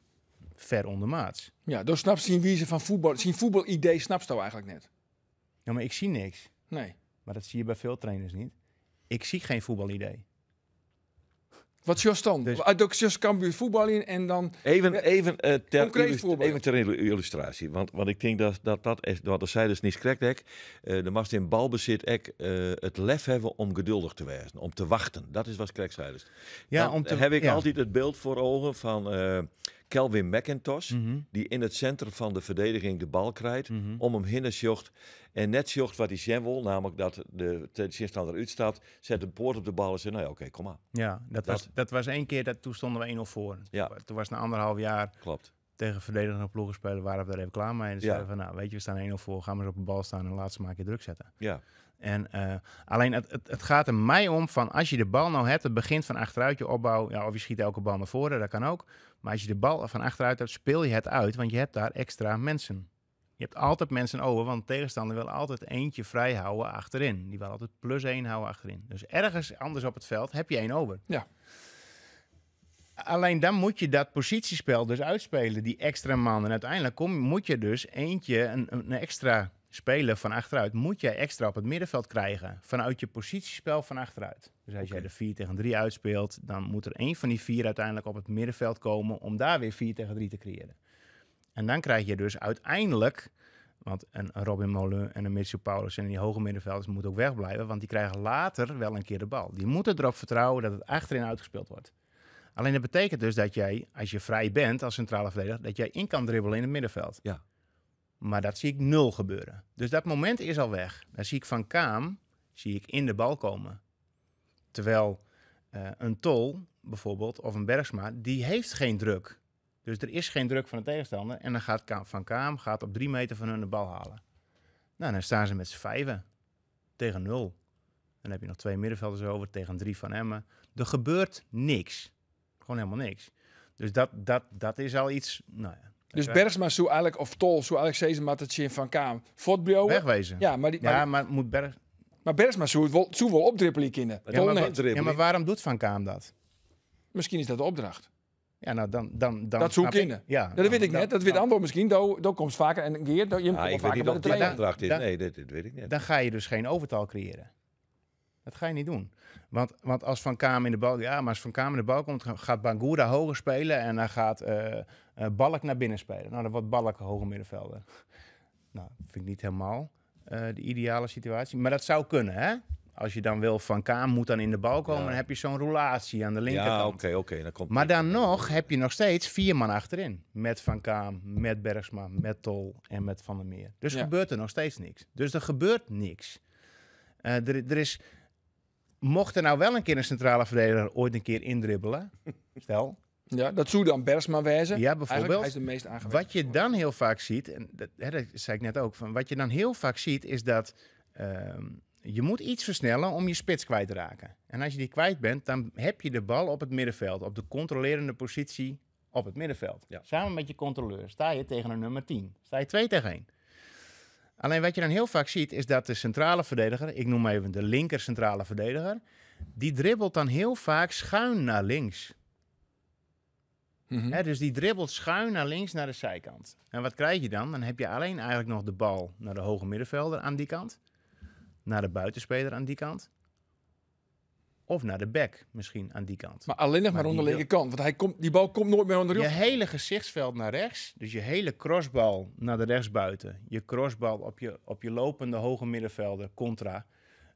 ver ondermaats. Ja, door snap zien wie ze van voetbal, zien voetbalidee snapt ze nou eigenlijk net. Ja, maar ik zie niks. Nee. Maar dat zie je bij veel trainers niet. Ik zie geen voetbalidee. Wat Jos dan? Dus, Uit kan voetbal in en dan... Even, even, uh, ter, illustratie. Want, ik denk dat dat, dat, is, dat zij dus niet correct Uh, eh, de mast in balbezit ek, eh, het lef hebben om geduldig te wachten, Om te wachten. Dat is wat correct zei. Ja, dan om te, heb ik altijd het beeld voor ogen van... Kelvin McIntosh, mhm. die in het centrum van de verdediging de bal krijgt, mhm. om hem heen zocht. En net zocht wat hij zijn wil, namelijk dat de tegenstander uitstaat, zet een poort op de bal en zegt, nou ja, oké, kom maar. Ja, dat, was, dat was één keer, dat, toen stonden we 1-0 voor. Ja. Toen was na anderhalf jaar Klopt. tegen verdedigende ploegen spelen, waren we daar even klaar mee. En dus zeiden van, nou weet je, we staan 1-0 voor, gaan we eens op de bal staan en laat ze maar druk zetten. Ja. En eh, alleen het, het, het, gaat er mij om van als je de bal nou hebt, het begint van achteruit je opbouw. Ja, of je schiet elke bal naar voren, dat kan ook. Maar als je de bal van achteruit hebt, speel je het uit, want je hebt daar extra mensen. Je hebt altijd mensen over, want de tegenstander wil altijd eentje vrij houden achterin. Die wil altijd plus één houden achterin. Dus ergens anders op het veld heb je één over. Ja. Alleen dan moet je dat positiespel dus uitspelen, die extra man. En uiteindelijk kom, moet je dus eentje, een, een extra spelen van achteruit, moet jij extra op het middenveld krijgen. Vanuit je positiespel van achteruit. Dus als jij de 4 tegen 3 uitspeelt, dan moet er één van die vier uiteindelijk op het middenveld komen om daar weer 4 tegen 3 te creëren. En dan krijg je dus uiteindelijk, want een Robin Molen en een Mitsu Paulus en die hoge middenvelders moeten ook wegblijven, want die krijgen later wel een keer de bal. Die moeten erop vertrouwen dat het achterin uitgespeeld wordt. Alleen dat betekent dus dat jij, als je vrij bent als centrale verdediger, dat jij in kan dribbelen in het middenveld. Ja. Maar dat zie ik nul gebeuren. Dus dat moment is al weg. Dan zie ik van Kaam zie ik in de bal komen. Terwijl eh, een tol bijvoorbeeld of een Bergsma, die heeft geen druk. Dus er is geen druk van de tegenstander. En dan gaat van Kaam gaat op drie meter van hun de bal halen. Nou, dan staan ze met z'n vijven tegen nul. Dan heb je nog twee middenvelders over tegen drie van Emmen. Er gebeurt niks. Gewoon helemaal niks. Dus dat, dat, dat is al iets. Nou ja, dus okay. Bergsma zou eigenlijk, of Tol zou eigenlijk zezen van Kaam. Voortbio. Wegwezen. Ja, maar, die, maar, ja, maar moet Berg... Maar Bergsma zou wel, zou wel opdrippelen kinderen. Ja, maar, ja, maar waarom doet Van Kaam dat? Misschien is dat de opdracht. Ja, nou dan. dan, dan dat zoek kinderen. Ja, dat weet ik dan, net. Dat weet nou. Andor misschien. Dat komt vaker en Geert. Je ah, komt vaker de opdracht is. Nee, dat, dat, weet ik niet. Dan ga je dus geen overtal creëren. Dat ga je niet doen. Want, want als Van Kamen in de bal... Ja, maar als Van Kamen in de bal komt, gaat Bangura hoger spelen... en dan gaat uh, eh, eh, Balk naar binnen spelen. Nou, dan wordt Balk hoger middenvelder. Nou, vind ik niet helemaal eh, de ideale situatie. Maar dat zou kunnen, hè? Als je dan wil van Kaam moet dan in de bal komen, dan heb je zo'n roulatie aan de linkerkant. Ja, oké, oké. Okay, komt. maar dan nog heb je nog steeds vier man achterin. Met Van Kaam, met Bergsma, met Tol en met Van der Meer. Dus gebeurt er nog steeds niks. Dus er gebeurt niks. er, er, is, mocht er nou wel een keer een centrale verdediger ooit een keer indribbelen, stel. Ja, dat zou dan Bersma wijzen. Ja, bijvoorbeeld. is de meest Wat je dan heel vaak ziet, en dat, hè, zei ik net ook, van wat je dan heel vaak ziet is dat ehm, je moet iets versnellen om je spits kwijt te raken. En als je die kwijt bent, dan heb je de bal op het middenveld, op de controlerende positie op het middenveld. Samen met je controleur sta je tegen een nummer 10. Sta je 2 tegen 1. Alleen wat je dan heel vaak ziet, is dat de centrale verdediger, ik noem even de linker centrale verdediger, die dribbelt dan heel vaak schuin naar links. Mhm. dus die dribbelt schuin naar links naar de zijkant. En wat krijg je dan? Dan heb je alleen eigenlijk nog de bal naar de hoge middenvelder aan die kant, naar de buitenspeler aan die kant. Of naar de back misschien aan die kant. Maar alleen nog maar, maar onder linkerkant. Want hij komt, die bal komt nooit meer onder de Je hele gezichtsveld naar rechts. Dus je hele crossbal naar de rechtsbuiten. Je crossbal op je, op je lopende hoge middenvelden, contra.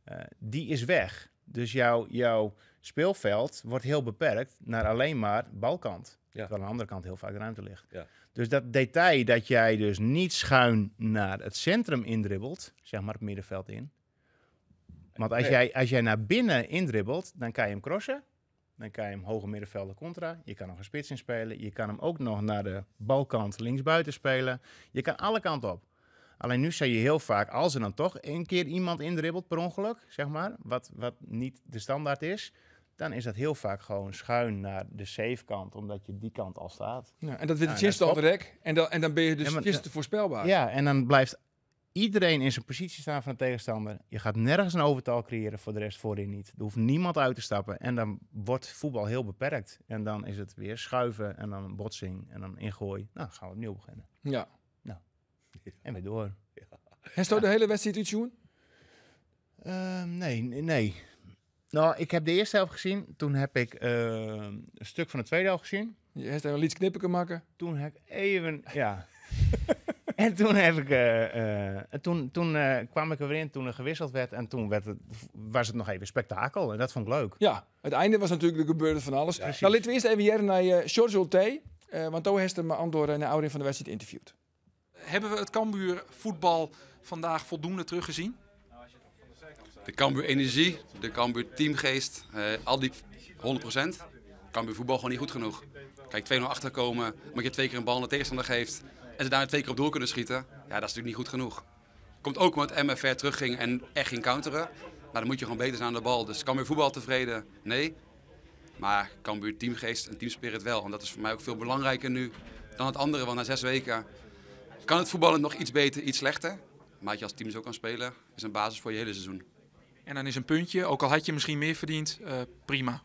Eh, die is weg. Dus jouw, jouw speelveld wordt heel beperkt naar alleen maar balkant. Ja. Terwijl aan de andere kant heel vaak ruimte ligt. Ja. Dus dat detail dat jij dus niet schuin naar het centrum indribbelt, zeg maar het middenveld in want als, jij, als jij naar binnen indribbelt, dan kan je hem crossen. Dan kan je hem hoge middenvelden contra. Je kan nog een spits in spelen. Je kan hem ook nog naar de balkant linksbuiten spelen. Je kan alle kanten op. Alleen nu zei je heel vaak, als er dan toch een keer iemand indribbelt per ongeluk, zeg maar, wat, wat niet de standaard is, dan is dat heel vaak gewoon schuin naar de safe kant, omdat je die kant al staat. Ja, en dat is nou, het chist al En dan, en dan ben je dus ja, te voorspelbaar. Ja, en dan blijft iedereen in zijn positie staan van de tegenstander. Je gaat nergens een overtal creëren voor de rest voorin niet. Er hoeft niemand uit te stappen. En dan wordt voetbal heel beperkt. En dan is het weer schuiven en dan botsing en dan ingooi. Nou, gaan we opnieuw beginnen. Ja. Nou. En weer door. Ja. Herstel ja. de hele wedstrijd Utjoen? Uh, ehm, nee, nee. Nou, ik heb de eerste helft gezien. Toen heb ik ehm, een stuk van de tweede helft gezien. Je hebt wel iets knippen maken. Toen heb ik even, ja. Eh, eh, en toen, toen, toen eh, kwam ik er weer in, toen er gewisseld werd. En toen werd het, was het nog even spektakel. En dat vond ik leuk. Ja, het einde was natuurlijk, de gebeurde van alles. Ja, nou, laten we eerst even hier naar uh, George Ulte. want toen heeft me Andor naar Ouderin van de wedstrijd interviewd. Hebben we het Cambuur voetbal vandaag voldoende teruggezien? De Cambuur energie, de Cambuur teamgeest, al die 100 Cambuur voetbal gewoon niet goed genoeg. Kijk, 2-0 achterkomen, maar je twee keer een bal naar de tegenstander geeft. En ze daarna twee keer op doel kunnen schieten. Ja, dat is natuurlijk niet goed genoeg. Komt ook omdat Emmen ver terugging en echt ging counteren. maar nou, dan moet je gewoon beter zijn aan de bal. Dus kan weer voetbal tevreden? Nee. Maar kan buurt teamgeest en teamspirit wel. En dat is voor mij ook veel belangrijker nu dan het andere. Want na zes weken kan het voetballen nog iets beter, iets slechter. Maar je als team zo kan spelen, is een basis voor je hele seizoen. En dan is een puntje, ook al had je misschien meer verdiend, eh, prima.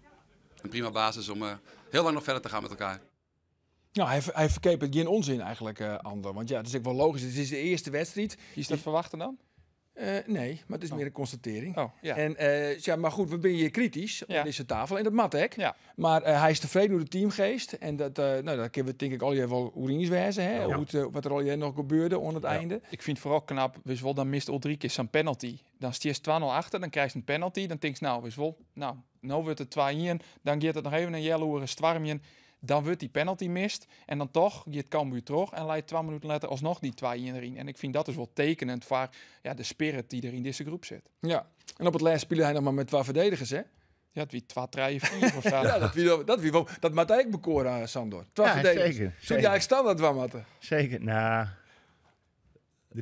Een prima basis om eh, heel lang nog verder te gaan met elkaar. Nou, hij, hij verkeep het geen onzin eigenlijk, uh, Ander. Want ja, dat is ook wel logisch. Het is de eerste wedstrijd. Is dat verwachten dan? Eh, nee, maar het is oh. meer een constatering. Oh, ja. En, eh, ja, maar goed, we ben je kritisch op deze tafel en dat mat ik. Maar uh, hij is tevreden door de teamgeest. En dat, nou, dat kunnen we denk ik al je wel oerings wijzen. Hè? Hoe wat er al je nog gebeurde aan het einde. Ik vind het vooral knap, wist dan mist al drie keer zijn penalty. Dan stierst 2-0 achter, dan krijgt een penalty. Dan denkt nou, wist nou, nou wordt het 2-1. Dan geeft het nog even een jelloeren hoe dan wordt die penalty mist. En dan toch, je het Cambuur terug en leidt 12 minuten later alsnog die 2 in erin. En ik vind dat is dus wel tekenend voor ja, de spirit die er in deze groep zit. Ja, en op het laatst spelen hij nog maar met twee verdedigers, hè? Ja, het wie twee, treien vier of zo. ja, dat wie dat wie dat maakt eigenlijk bekoren, eh, Sandor. Twee ja, verdedigers. Zeker. Zit eigenlijk standaard van Matten? Zeker, nou...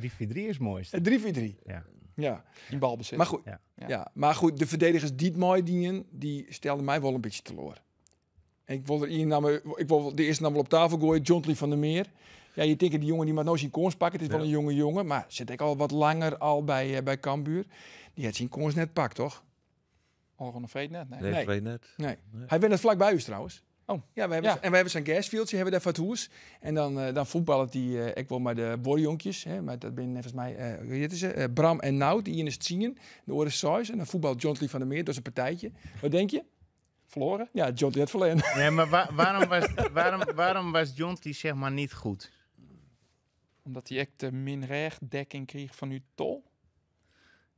3-4-3 is mooist. 3-4-3. Eh, ja. Ja. In balbezit. Maar goed, ja. ja. maar goed, de verdedigers Dietmoy, die stelden mij wel een beetje teloor. Ik wil er namen, ik wil de eerste namen op tafel gooien, Johntley van der Meer. Ja, je denkt, die jongen die mag nooit zijn koers pakken. Het is wel een jonge jongen, maar zit ik al wat langer al bij, eh, bij Kambuur. Die had zijn koers net pakt, toch? Al een weet net? Nee, nee, nee. net. Nee. Hij wint het vlak bij u trouwens. Oh. Ja, hebben, en we hebben zijn gasfieldje, hebben daar fatsoes. En dan, uh, dan voetballen die, eh, ik wil maar de borjonkjes, maar dat ben volgens mij, uh, weet ze, Bram en Nout, die in het zien, de oren En dan voetbalt John van der Meer, dat is een partijtje. Wat denk je? verloren? Ja, John had verloren. Nee, maar waarom, was, waarom, waarom was zeg maar niet goed? Omdat hij echt de dekking kreeg van uw tol?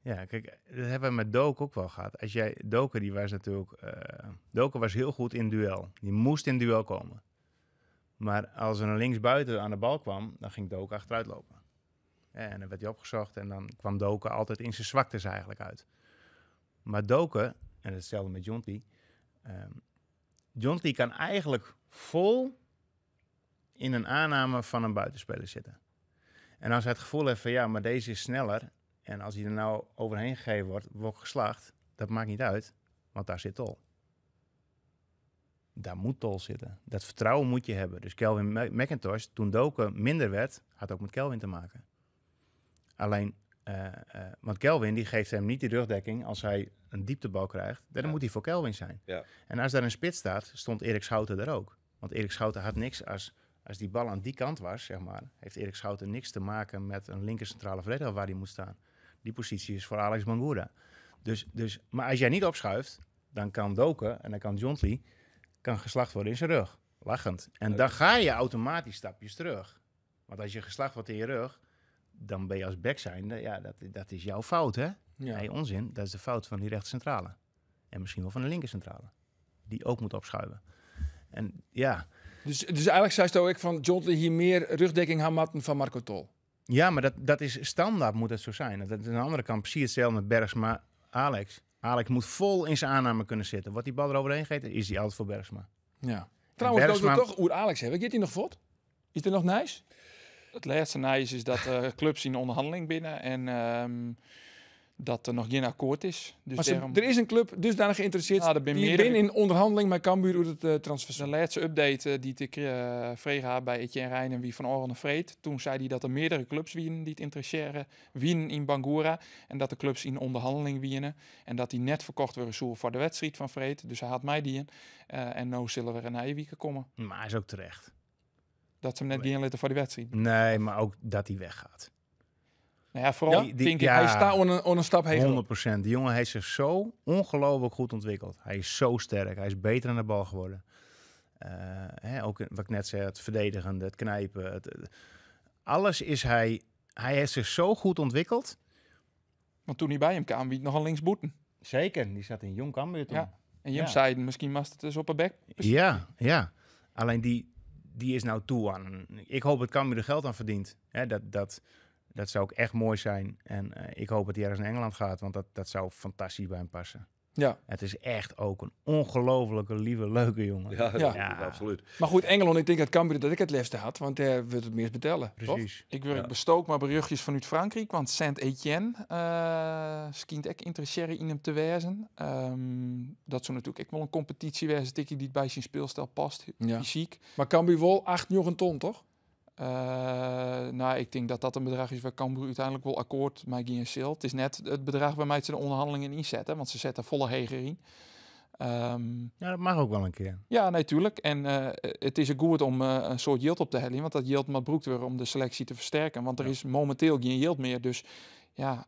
Ja, kijk, dat hebben we met Doken ook wel gehad. Als jij, Doken die was natuurlijk, uh, eh, Doken was heel goed in duel. Die moest in duel komen. Maar als er een linksbuiten aan de bal kwam, dan ging Doken achteruit lopen. En dan werd hij opgezocht en dan kwam Doken altijd in zijn zwaktes eigenlijk uit. Maar Doken, en hetzelfde met Jonty, Um, ehm, John kan eigenlijk vol in een aanname van een buitenspeler zitten. En als hij het gevoel heeft van ja, maar deze is sneller. En als hij er nou overheen gegeven wordt, wordt geslacht, Dat maakt niet uit, want daar zit tol. Daar moet tol zitten. Dat vertrouwen moet je hebben. Dus Kelvin McIntosh, toen Doken minder werd, had ook met Kelvin te maken. Alleen eh, eh, want Kelvin die geeft hem niet die rugdekking als hij een dieptebal krijgt. Dan, moet hij voor Kelvin zijn. Ja. En als daar een spits staat, stond Erik Schouten er ook. Want Erik Schouten had niks als als die bal aan die kant was, zeg maar, heeft Erik Schouten niks te maken met een linker centrale verdediger waar hij moet staan. Die positie is voor Alex Mangura. Dus, dus, maar als jij niet opschuift, dan kan Doken en dan kan Lee kan geslacht worden in zijn rug. Lachend. En dan ga je automatisch stapjes terug. Want als je geslacht wordt in je rug, dan ben je als back zijn. ja, dat, dat is jouw fout, hè? Ja. Nee, onzin. Dat is de fout van die rechtercentrale. En misschien wel van de linkercentrale. Die ook moet opschuiven. En ja. Dus, dus eigenlijk zei ik van John hier meer rugdekking hamatten van Marco Tol. Ja, maar dat, dat is standaard, moet het zo zijn. Dat, aan de andere kant precies hetzelfde met Bergsma, Alex. Alex moet vol in zijn aanname kunnen zitten. Wat die bal eroverheen geeft, is die altijd voor Bergsma. Ja. Trouwens, Bergsma... dat we toch Oer Alex hebben. Gaat hij nog vot? Is hij nog nice? het laatste nieuws is dat uh, clubs in onderhandeling binnen en ehm, dat er nog geen akkoord is. Dus maar er is een club dusdanig geïnteresseerd nou, ben die binnen in onderhandeling met Cambuur over het uh, eh, transfer. De laatste update eh, die ik uh, eh, vreeg bij Etienne Rijn en wie van Oren Vreed, toen zei hij dat er meerdere clubs wien die het interesseren wien in Bangura en dat de clubs in onderhandeling wienen en dat die net verkocht worden voor de wedstrijd van Vreed. Dus hij had mij die in en nou zullen we er een komen. Maar is ook terecht. Dat ze hem net geen letten voor die wedstrijd. Nee, maar ook dat hij weggaat. Nou ja, vooral die, denk ik, ja, hij staat onder een, on een stap heen. 100%. Die jongen heeft zich zo ongelooflijk goed ontwikkeld. Hij is zo sterk. Hij is beter aan de bal geworden. Eh, hè, ook wat ik net zei, het verdedigen, het knijpen. Het, alles is hij... Hij heeft zich zo goed ontwikkeld. Want toen hij bij hem kwam, wie nog nogal links boeten. Zeker, die zat in Jong Cambuur toen. Ja. En Jim ja. zei, misschien was het dus op een bek. Ja, ja. Alleen die, die is nou toe aan. Ik hoop dat Cambuur er geld aan verdient. Hè, dat, dat, dat zou ook echt mooi zijn. En eh, ik hoop dat hij ergens naar Engeland gaat, want dat, dat zou fantastisch bij hem passen. Ja. Het is echt ook een ongelofelijke, lieve, leuke jongen. Ja, absoluut. Maar goed, Engeland, ik denk dat Cambuur dat ik het liefste had, want hij wil het meest betellen. Precies. Ik werk bestook maar beruchtjes vanuit Frankrijk, want Saint-Etienne uh, eh, schijnt ook interesseer in hem te wijzen ehm, dat zou natuurlijk ik wel een competitie wezen, die bij zijn speelstijl past, fysiek. Maar Cambuur wel 8 een ton, toch? Eh, nou, ik denk dat dat een bedrag is waar Cambuur uiteindelijk wel akkoord mee ging Het is net het bedrag waarmee ze de onderhandelingen inzetten, want ze zetten volle heger in. Ehm, ja, dat mag ook wel een keer. Ja, natuurlijk. en eh, het is goed om eh, een soort yield op te hellen, want dat yield maar broekt weer om de selectie te versterken. Want er is momenteel geen yield meer, dus ja,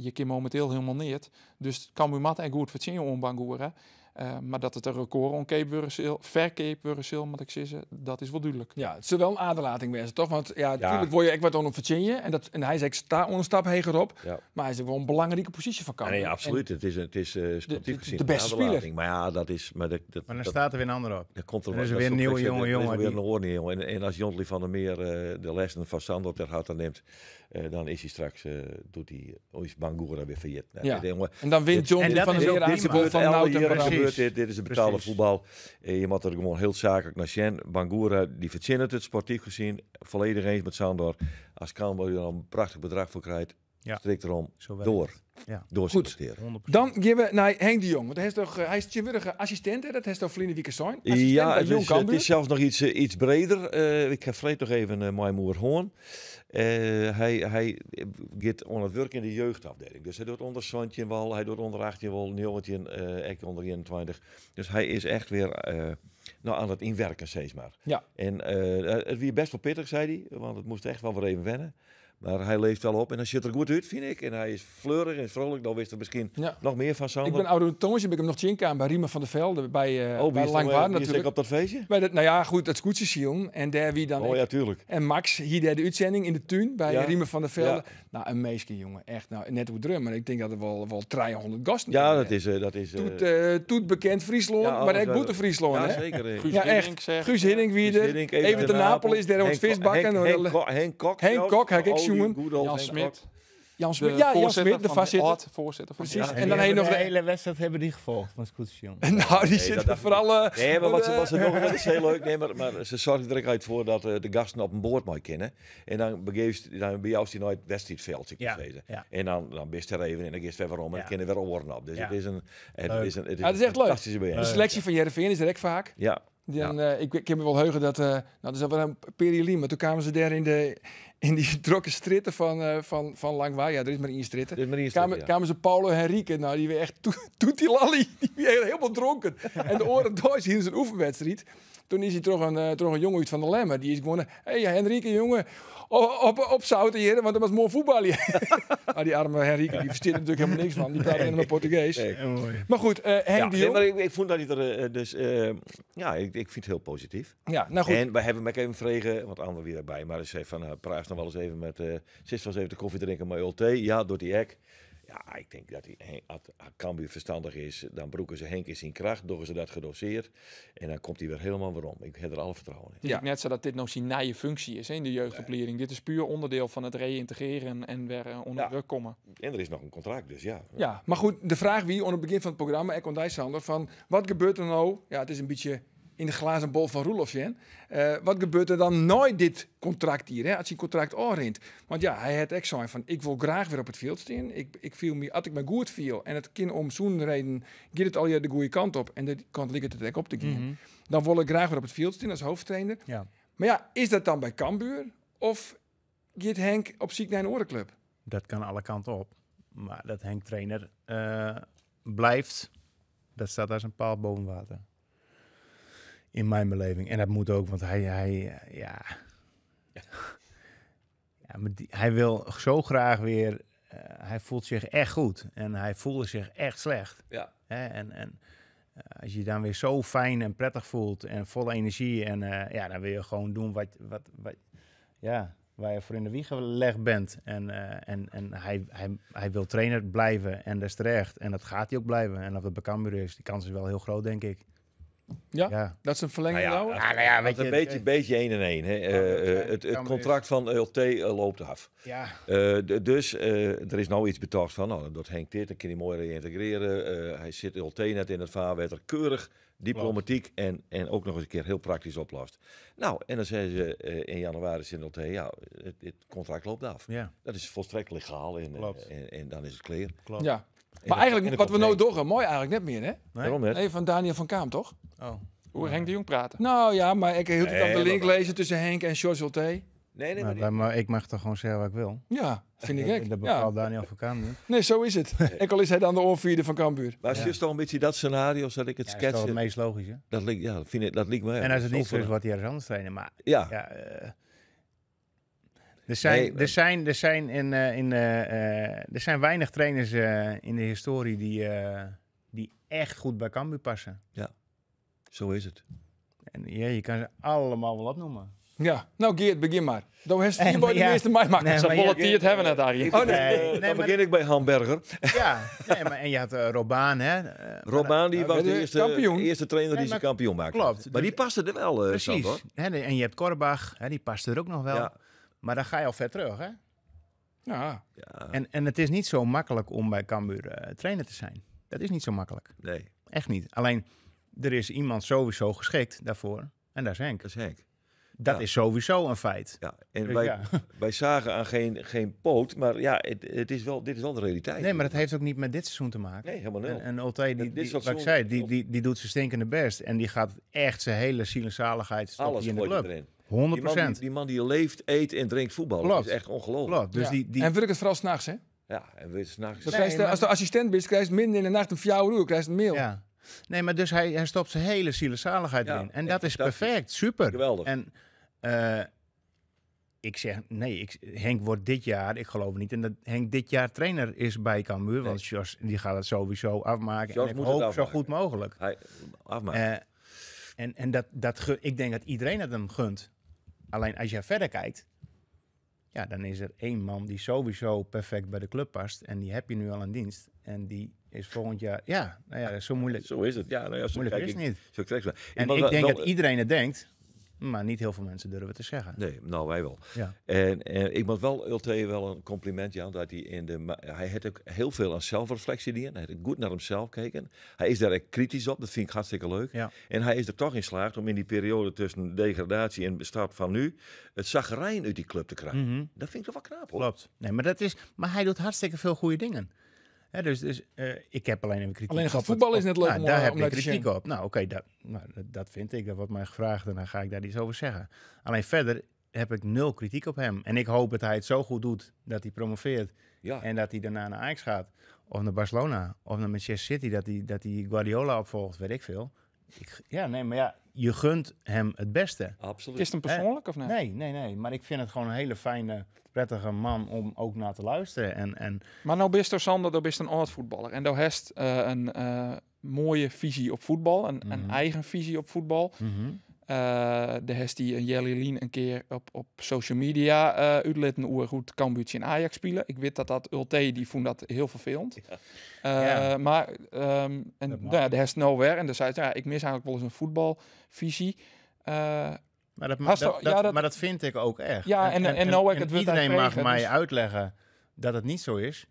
je kan momenteel helemaal niet. Dus Cambuur mat en goed voor het ombangoeren. Uh, maar dat het een record onkeep verkeep zil, moet ik zeggen, dat is wel duidelijk. Ja, het is wel een aderlating mensen, toch? Want ja, natuurlijk ja. word je echt wat onder je en, dat, en hij zegt sta een stap heger op. Maar hij is wel een belangrijke positie van kan. Nee, absoluut. het is, het is uh, sportief de, gezien de beste speler. Maar ja, dat is... Maar, dat, dat maar dan staat er weer een ander op. Er komt er, weer een nieuwe jongen, jongen. weer een oornie, jongen. En, en als Jontli van der Meer uh, de lessen van Sander ter harte neemt, dan is hij straks, doet hij, oh, is Bangura weer verjet. Nou, ja. En dan wint John van der Meer aan de bol van Nauta dit. is een betaalde voetbal. Eh, je moet er gewoon heel zakelijk naar zien. Bangura, die verzint het sportief gezien. Volledig eens met Sandor. Als die er dan een prachtig bedrag voor krijgt, ja. strikt erom door. Ja. door Dan gaan we naar Henk de Jong. Want hij is toch, eh, hij is assistent, hè? dat is toch eh, Vlinde Wieke zijn? Ja, het is, zelfs nog iets, eh, iets breder. ik ga vreed toch even uh, mijn moer hoorn. hij, hij gaat onder het werk in de jeugdafdeling. Dus hij doet onder Sontje wel, hij doet onder 18 wel, Nijltje, uh, ik onder 21. Dus hij is echt weer nou, aan het inwerken, steeds maar. Ja. En het was best wel pittig, zei hij, want het moest echt wel weer even wennen. Maar hij leeft wel op en hij ziet er goed uit, vind ik. En hij is fleurig en vrolijk. Dan wist er misschien nog meer van Sander. Ik ben ouder Thomas, ik heb hem nog zien bij Riemen van der Velde. Bij, uh, oh, bij eh, natuurlijk. op dat feestje? Bij nou ja, goed, het scootjesjong. En daar wie dan... Oh ja, tuurlijk. En Max, hier de uitzending in de tuin bij ja. Riemen van der Velde. Nou, een meisje, jongen. Echt, nou, net hoe drum. Maar ik denk dat er wel, wel 300 gasten Ja, dat is... Eh, dat is toet, toet, bekend Friesland, maar ook boete Friesland, Ja, zeker. Guus ja, echt. Guus Hiddink, wie er. Even de Napel is, daar ons visbakken. Henk Kok. Henk Kok, jongen. Jan Smit. Jan Smit, ja, Jan Smit, de voorzitter. voorzitter van Precies. En dan heen nog de hele wedstrijd hebben die gevolgd van Scootsie Nou, die zitten vooral. nee, maar wat ze, was ze nog dat is heel leuk. Nee, maar, maar ze zorgen er ook uit voor dat eh, de gasten op een boord mooi kennen. En dan begeeft dan bij jou is die nooit wedstrijdveld, ik ja, En dan dan best er even en dan geeft weer waarom en dan kennen weer oren op. Dus het is een, het is een, ah, het is een fantastische bijeenkomst. De selectie van Jereveen is direct vaak. Ja. Eh, ik, ik, heb me wel heugen dat, eh, nou, dat is wel een periode, maar toen kwamen ze daar in, de, in die vertrokken stritten van, uh, van, van Ja, er is maar één stritten. Er is maar één stritten, kwamen, kwamen, ze Paulo Henrique, nou, die weer echt toetie lally, die weer helemaal dronken. en de oren door in zijn oefenwedstrijd. Toen is hij toch een, eh, toch een jongen uit van de Lemmer. Die is gewoon, hé hey, Henrike jongen, op, op, opzouten hier, want dat was mooi voetbal maar die arme Henrike, die versteert natuurlijk helemaal niks van. Die praat helemaal maar Portugees. Maar goed, uh, Henk ja, maar ik, ik, vond dat hij er, eh, dus, ja, ik, ik, vind het heel positief. Ja, nou goed. En we hebben hem even vregen, want Anne weer erbij, maar ze zei van, praat nog wel eens even met, uh, Sis was even de koffie drinken met ULT. Ja, door die hek. Ja, ik denk dat hij, Cambuur verstandig is. Dan broeken ze Henk in zijn kracht, door ze dat gedoseerd. En dan komt hij weer helemaal waarom. Ik heb er alle vertrouwen in. Dus ik net zo dat dit nog zijn nieuwe functie is hè, in de jeugdopleiding. dit is puur onderdeel van het reïntegreren en weer eh, onder druk komen. En er is nog een contract, dus ja. Ja, maar goed, de vraag wie, onder het begin van het programma, Ek Dijsander, van wat gebeurt er nou? Ja, het is een beetje in de glazen bol van Roelofje. Uh, wat gebeurt er dan nooit dit contract hier, hè, als je contract oorrint? Want ja, hij had echt zijn van, ik wil graag weer op het veld staan. Ik, ik viel me, als ik mijn goed viel en het kind om zo'n reden, gaat het alweer de goede kant op en de kant ligt het op te gaan. Mhm. Dan wil ik graag weer op het veld staan als hoofdtrainer. Ja. Maar ja, is dat dan bij Cambuur of gaat Henk op ziek naar orenclub? Dat kan alle kanten op. Maar dat Henk trainer eh, blijft, dat staat als een paal boven water. In mijn beleving. En dat moet ook, want hij, hij eh, ja. ja maar hij wil zo graag weer. Eh, hij voelt zich echt goed. En hij voelde zich echt slecht. Ja. Hè? En, en eh, als je, je dan weer zo fijn en prettig voelt en vol energie. En ja, dan wil je gewoon doen wat, wat, wat ja, waar je voor in de wieg gelegd bent. En, en, en hij, hij, hij wil trainer blijven en dat is terecht. En dat gaat hij ook blijven. En of dat Bekambuur is, die kans is wel heel groot, denk ik. Ja? dat is een verlenging nou ja, nou? Ah, nou ja, een beetje, eh, beetje één en één. Hè. Eh, eh, het, het, contract van LT loopt af. Ja. dus er is nou iets betocht van, nou, dat Henk dit, dan kan hij mooi reïntegreren. hij zit LT net in het vaarwater, keurig, diplomatiek en, en ook nog eens een keer heel praktisch oplost. Nou, en dan zeggen ze in januari zit LT, ja, het, het, contract loopt af. Ja. Dat is volstrekt legaal en, en, en, dan is het clear. Klopt. Ja. Maar eigenlijk, wat we nou doorgaan, mooi eigenlijk net meer, hè? Waarom nee? van Daniel van Kaam, toch? Oh. Hoe Henk de Jong praten? Nou ja, maar ik hield het dan de link lezen tussen Henk en George Nee, nee, maar, maar, ik mag toch gewoon zeggen wat ik wil? Ja, vind ik gek. Dat bepaalt ja. Daniel van Kaam niet. Nee, zo is het. Ik al is hij dan de onvierde van Kambuur. Maar ja. het dus een beetje dat scenario, zat ik het ja, Dat is het meest logische? Dat, ja, dat, vind ik, dat liep me. En als het niet zo is, wat hij ergens anders trainen. Maar ja... Eh, er zijn, er eh, zijn, er zijn, in, eh, in, eh, er zijn weinig trainers in de historie die, die echt goed bij Cambuur passen. Ja, zo is het. En ja, je kan ze allemaal wel opnoemen. Ja, nou Geert, begin maar. Dan is Je bij de eerste mij maken. Ze willen die het hebben net Arie. Oh nee, dan begin ik bij Hamburger. Ja, nee, maar, en je had Robaan hè. Robaan die was de eerste, eerste trainer die ze kampioen maakte. Klopt. Maar die dus- paste er wel, Precies. en je hebt Korbach, hè, die paste er ook nog wel. Ja. Maar dan ga je al ver terug, hè? Ja. En, en het is niet zo makkelijk om bij Cambuur uh, trainer te zijn. Dat is niet zo makkelijk. Nee. Echt niet. Alleen, er is iemand sowieso geschikt daarvoor. En daar is Henk. Dat is Henk. Dat is sowieso een feit. Ja, en wij, wij zagen aan geen, geen poot, maar ja, het, het, is wel, dit is wel de realiteit. Nee, maar dat heeft ook niet met dit seizoen te maken. Nee, helemaal niet. En, en die, wat ik zei, die, die, die doet zijn stinkende best. En die gaat echt zijn hele zielenzaligheid stoppen Alles in de club. Erin. 100%. Die man die, die man die leeft, eet en drinkt voetbal. Dat is echt ongelooflijk. Dus die, die... En wil ik het vooral s'nachts, hè? Ja, en wil je s'nachts... Nee, Als de assistent bent, krijg je minder in de nacht om 4 uur, je een mail. Ja. Nee, maar dus hij, hij stopt zijn hele zielenzaligheid ja, in. En dat is perfect, super. Geweldig. En uh, ik zeg, nee, ik, Henk wordt dit jaar, ik geloof niet, en dat Henk dit jaar trainer is bij Cambuur. Want Jos die gaat het sowieso afmaken. Jos moet ik afmaken. zo goed mogelijk. Hij, afmaken. Uh, en en dat, dat, ik denk dat iedereen het hem gunt. Alleen als je verder kijkt, ja, dan is er één man die sowieso perfect bij de club past. En die heb je nu al in dienst. En die is volgend jaar. Ja, nou ja, zo moeilijk. Zo is het. Ja, nou ja zo moeilijk is het niet. Zo kijk ik en ik denk dat iedereen het denkt. Maar niet heel veel mensen durven te zeggen. Nee, nou wij wel. Ja. En, en ik moet wel Ulte wel een compliment Jan, dat hij in de. Hij heeft ook heel veel aan zelfreflectie die Hij heeft goed naar hemzelf gekeken. Hij is daar kritisch op, dat vind ik hartstikke leuk. En hij is er toch in geslaagd om in die periode tussen degradatie en start van nu. het zagrijn uit die club te krijgen. Mhm. Dat vind ik toch wel knap hoor. Klopt. Nee, maar, dat is, maar hij doet hartstikke veel goede dingen dus, dus eh, ik heb alleen een kritiek alleen voetbal is net leuk nou, Daar eh, heb ik kritiek op. Nou, oké, dat, nou, dat vind ik. Dat wordt mij gevraagd en dan ga ik daar iets over zeggen. Alleen verder heb ik nul kritiek op hem. En ik hoop dat hij het zo goed doet dat hij promoveert. Ja. En dat hij daarna naar Ajax gaat. Of naar Barcelona. Of naar Manchester City. Dat hij, dat hij Guardiola opvolgt, weet ik veel ja, nee, maar ja, je gunt hem het beste. Is het hem persoonlijk of nee? Nee, nee, nee. Maar ik vind het gewoon een hele fijne, prettige man om ook naar te luisteren. En, en... Maar nou bist er Sander, dat nou bist een oud voetballer. En dat nou heeft eh, een eh, mooie visie op voetbal, een, een mhm. eigen visie op voetbal. Mhm. Eh, de heeft en een Jelly een keer op, op social media uh, eh, uitlitten hoe goed Cambuurtje in Ajax spelen. Ik weet dat dat Ulte, die vond dat heel vervelend. Eh, maar, ehm, en nou ja, de Hest nowhere. En dan zei ja, ik mis eigenlijk wel eens een voetbalvisie. maar, dat, dat, maar dat vind ik ook echt. Ja, en, en, en, en, nou het iedereen mag mij dus- uitleggen dat het niet zo is.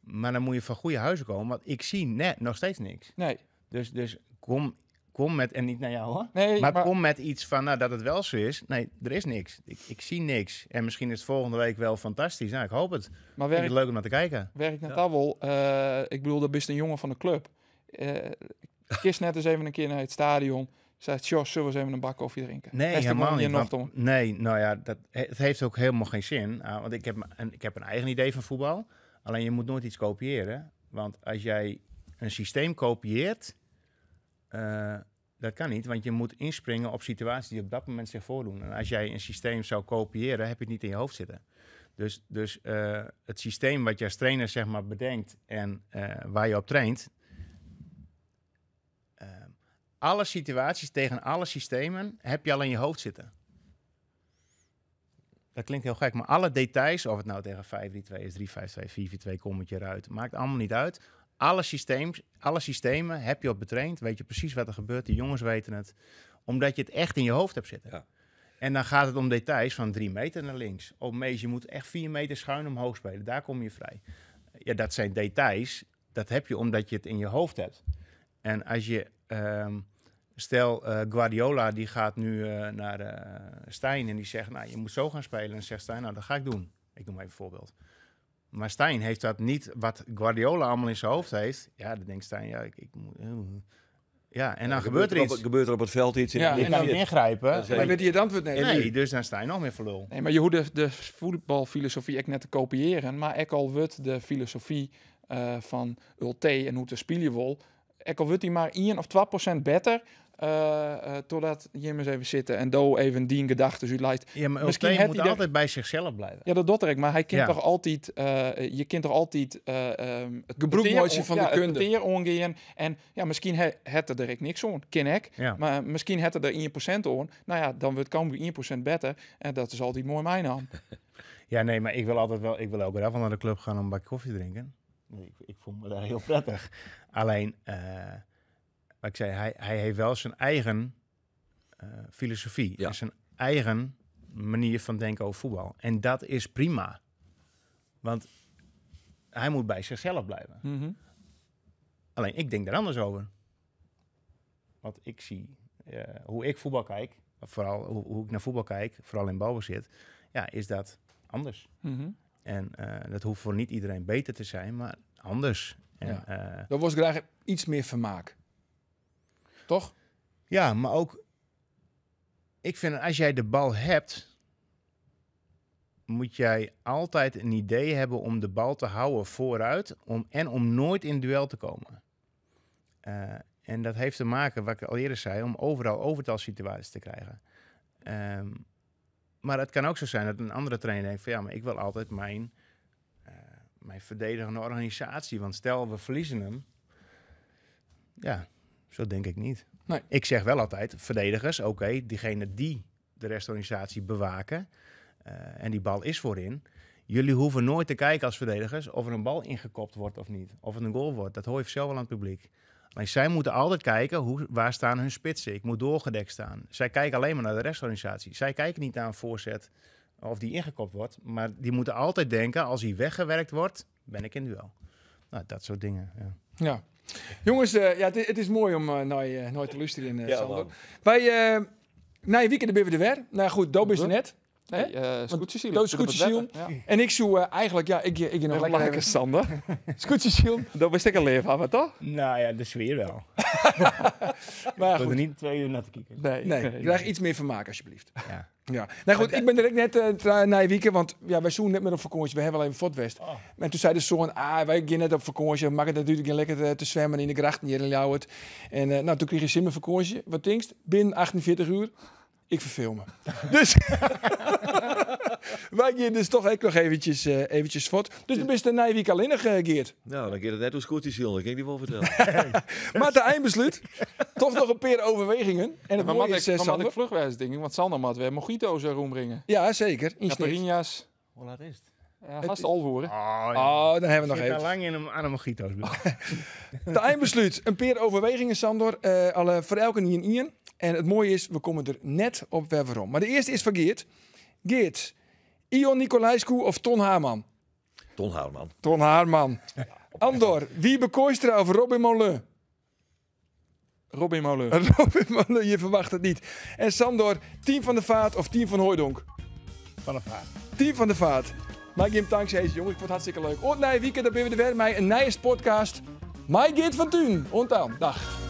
Maar dan moet je van goede huizen komen, want ik zie net nog steeds niks. Nee. Dus, dus kom kom met, en niet naar jou hoor, nee, maar, kom met iets van nou, dat het wel zo is. Nee, er is niks. Ik, ik, zie niks. En misschien is het volgende week wel fantastisch. Nou, ik hoop het. Maar werk, het leuk om naar te kijken. Werk naar ja. Eh, ik bedoel, dat best een jongen van de club. Uh, net eens even een keer naar het stadion. Zei Jos, zullen we eens even een bak koffie drinken? Nee, helemaal niet. nee, nou ja, dat, het heeft ook helemaal geen zin. Ah, want ik heb, en ik heb een eigen idee van voetbal. Alleen je moet nooit iets kopiëren. Want als jij een systeem kopieert eh, dat kan niet, want je moet inspringen op situaties die op dat moment zich voordoen. En als jij een systeem zou kopiëren, heb je het niet in je hoofd zitten. Dus, dus eh, het systeem wat je als trainer zeg maar, bedenkt en eh, waar je op traint. alle situaties tegen alle systemen heb je al in je hoofd zitten. Dat klinkt heel gek, maar alle details, of het nou tegen 5-3-2 is, 3-5-2, 4 2 kom je eruit. Maakt allemaal niet uit alle, systeems, alle systemen heb je op betraind. Weet je precies wat er gebeurt. De jongens weten het. Omdat je het echt in je hoofd hebt zitten. Ja. En dan gaat het om details van drie meter naar links. Oh mees, je moet echt vier meter schuin omhoog spelen. Daar kom je vrij. Ja, dat zijn details. Dat heb je omdat je het in je hoofd hebt. En als je... Ehm, stel, eh, Guardiola die gaat nu eh, naar uh, eh, Stijn en die zegt... Nou, je moet zo gaan spelen. En zegt Stijn, nou, dat ga ik doen. Ik noem even een voorbeeld. Maar Stijn heeft dat niet, wat Guardiola allemaal in zijn hoofd heeft. Ja, dan denkt Stijn, ja, ik, ik moet... Eh, ja, en dan gebeurt, er iets. Op, gebeurt er op het veld iets. Ja, en, en dan ingrijpen. Maar weet wil het antwoord nemen. Nee, dus dan sta je nog meer voor lul. Nee, maar je hoeft de, voetbalfilosofie echt net te kopiëren. Maar ik al wordt de filosofie uh, van Ulte en hoe te spelen wil... Ik al wordt hij maar 1 of 2 procent beter... Eh, eh, totdat Jim eens even zitten en do even die gedachten. uitlijst. Ja, misschien moet hij altijd bij zichzelf blijven. Ja, dat doet ik. Maar hij kent toch altijd, eh, je kent toch altijd ehm, het gebroekmootje van de kunde. En ja, misschien het er ik niks om. ken Maar misschien het er 1% aan. Nou ja, dan wordt Cambuur 1% beter. En dat is altijd mooi mijn naam. Ja, nee, maar ik wil altijd wel, ik wil ook dag naar de club gaan om een bakje koffie drinken. Ik, ik voel me daar heel prettig. Alleen, maar ik zei, hij, hij heeft wel zijn eigen eh, filosofie. zijn eigen manier van denken over voetbal. En dat is prima. Want hij moet bij zichzelf blijven. Mhm. Alleen ik denk er anders over. wat ik zie eh, hoe ik voetbal kijk, vooral hoe, hoe, ik naar voetbal kijk, vooral in zit ja, is dat anders. Mhm. En eh, dat hoeft voor niet iedereen beter te zijn, maar anders. En, ja. was ik eigenlijk iets meer vermaak toch? Ja, maar ook. Ik vind als jij de bal hebt, moet jij altijd een idee hebben om de bal te houden vooruit om, en om nooit in duel te komen. Eh, en dat heeft te maken, wat ik al eerder zei, om overal overtal situaties te krijgen. Ehm, maar het kan ook zo zijn dat een andere trainer denkt van ja, maar ik wil altijd mijn, uh, mijn verdedigende organisatie. Want stel we verliezen hem, ja, zo denk ik niet. Nee. Ik zeg wel altijd, verdedigers, oké, diegenen diegene die de restorganisatie bewaken eh, en die bal is voorin. Jullie hoeven nooit te kijken als verdedigers of er een bal ingekopt wordt of niet. Of het een goal wordt, dat hoor je zelf wel aan het publiek. Maar zij moeten altijd kijken, hoe, waar staan hun spitsen? Ik moet doorgedekt staan. Zij kijken alleen maar naar de restorganisatie. Zij kijken niet naar een voorzet of die ingekopt wordt. Maar die moeten altijd denken, als die weggewerkt wordt, ben ik in duel. Nou, dat soort dingen. ja. ja. Jongens, eh, ja, het is mooi om nooit eh, nooit te lusten in eh, ja, Sander. Wij, uh, nee, weekend hebben we Wer, Nou goed, Dob is mhm. er net. Nee, hey, uh, Scootjesiel. Ja. En ik zoe uh, eigenlijk, ja, ik, ik, ik nog lekker... Lekker Sander. Dat wist ik een leven af, toch? Nou ja, de sfeer wel. maar goed. niet twee uur naar te kijken. Nee, nee. Eh, nee. krijg iets meer vermaak alsjeblieft. Ja. Ja, nou goed, ik ben direct net uh, naar je weekend, want ja, wij zoen net met een vakantie, we hebben alleen Fotwest. Oh. En toen zei de zoon, ah, wij gaan net op vakantie, maak het natuurlijk lekker te, zwemmen in de grachten hier in Ljouwert. En uh, nou, toen kreeg je zin vakantie. Wat denkst, binnen 48 uur, ik verveel me. dus wij je dus toch ook nog eventjes, uh, eventjes fort. Dus de beste de Nijwiek alleen nog eh, Geert. Nou, dan keer het net hoe goed die Jon. Dat kan ik niet wel vertellen. maar de eindbesluit. toch nog een paar overwegingen. En het maar mooie is, ik, eh, Sander... ik vlug denk ik. Want Sander moet weer mojito's erom brengen. Ja, zeker. Caparinha's. Hoe laat is het? Ja, gast al voor. Oh, ja. oh, dan hebben we nog even. lang in een, aan een mojito's. de eindbesluit. Een paar overwegingen, Sander. Uh, alle, voor elke een ien. En het mooie is, we komen er net op Maar de eerste is van Geert. Geert, Ion Nicolaescu of Ton Haarman? Ton Haarman. Ton Haarman. Andor, wie er over Robin Molle? Robin Molle. Robin Molle, je verwacht het niet. En Sandor, Team van de Vaat of Team van Hooidonk? Van de Vaat. Team van de Vaart. Mike thanks Tanks, jongen, ik vond het hartstikke leuk. nee, weekend, dan ben we weer mij een nieuwe podcast. Mike Geert van Tuin. Ontaan, dag.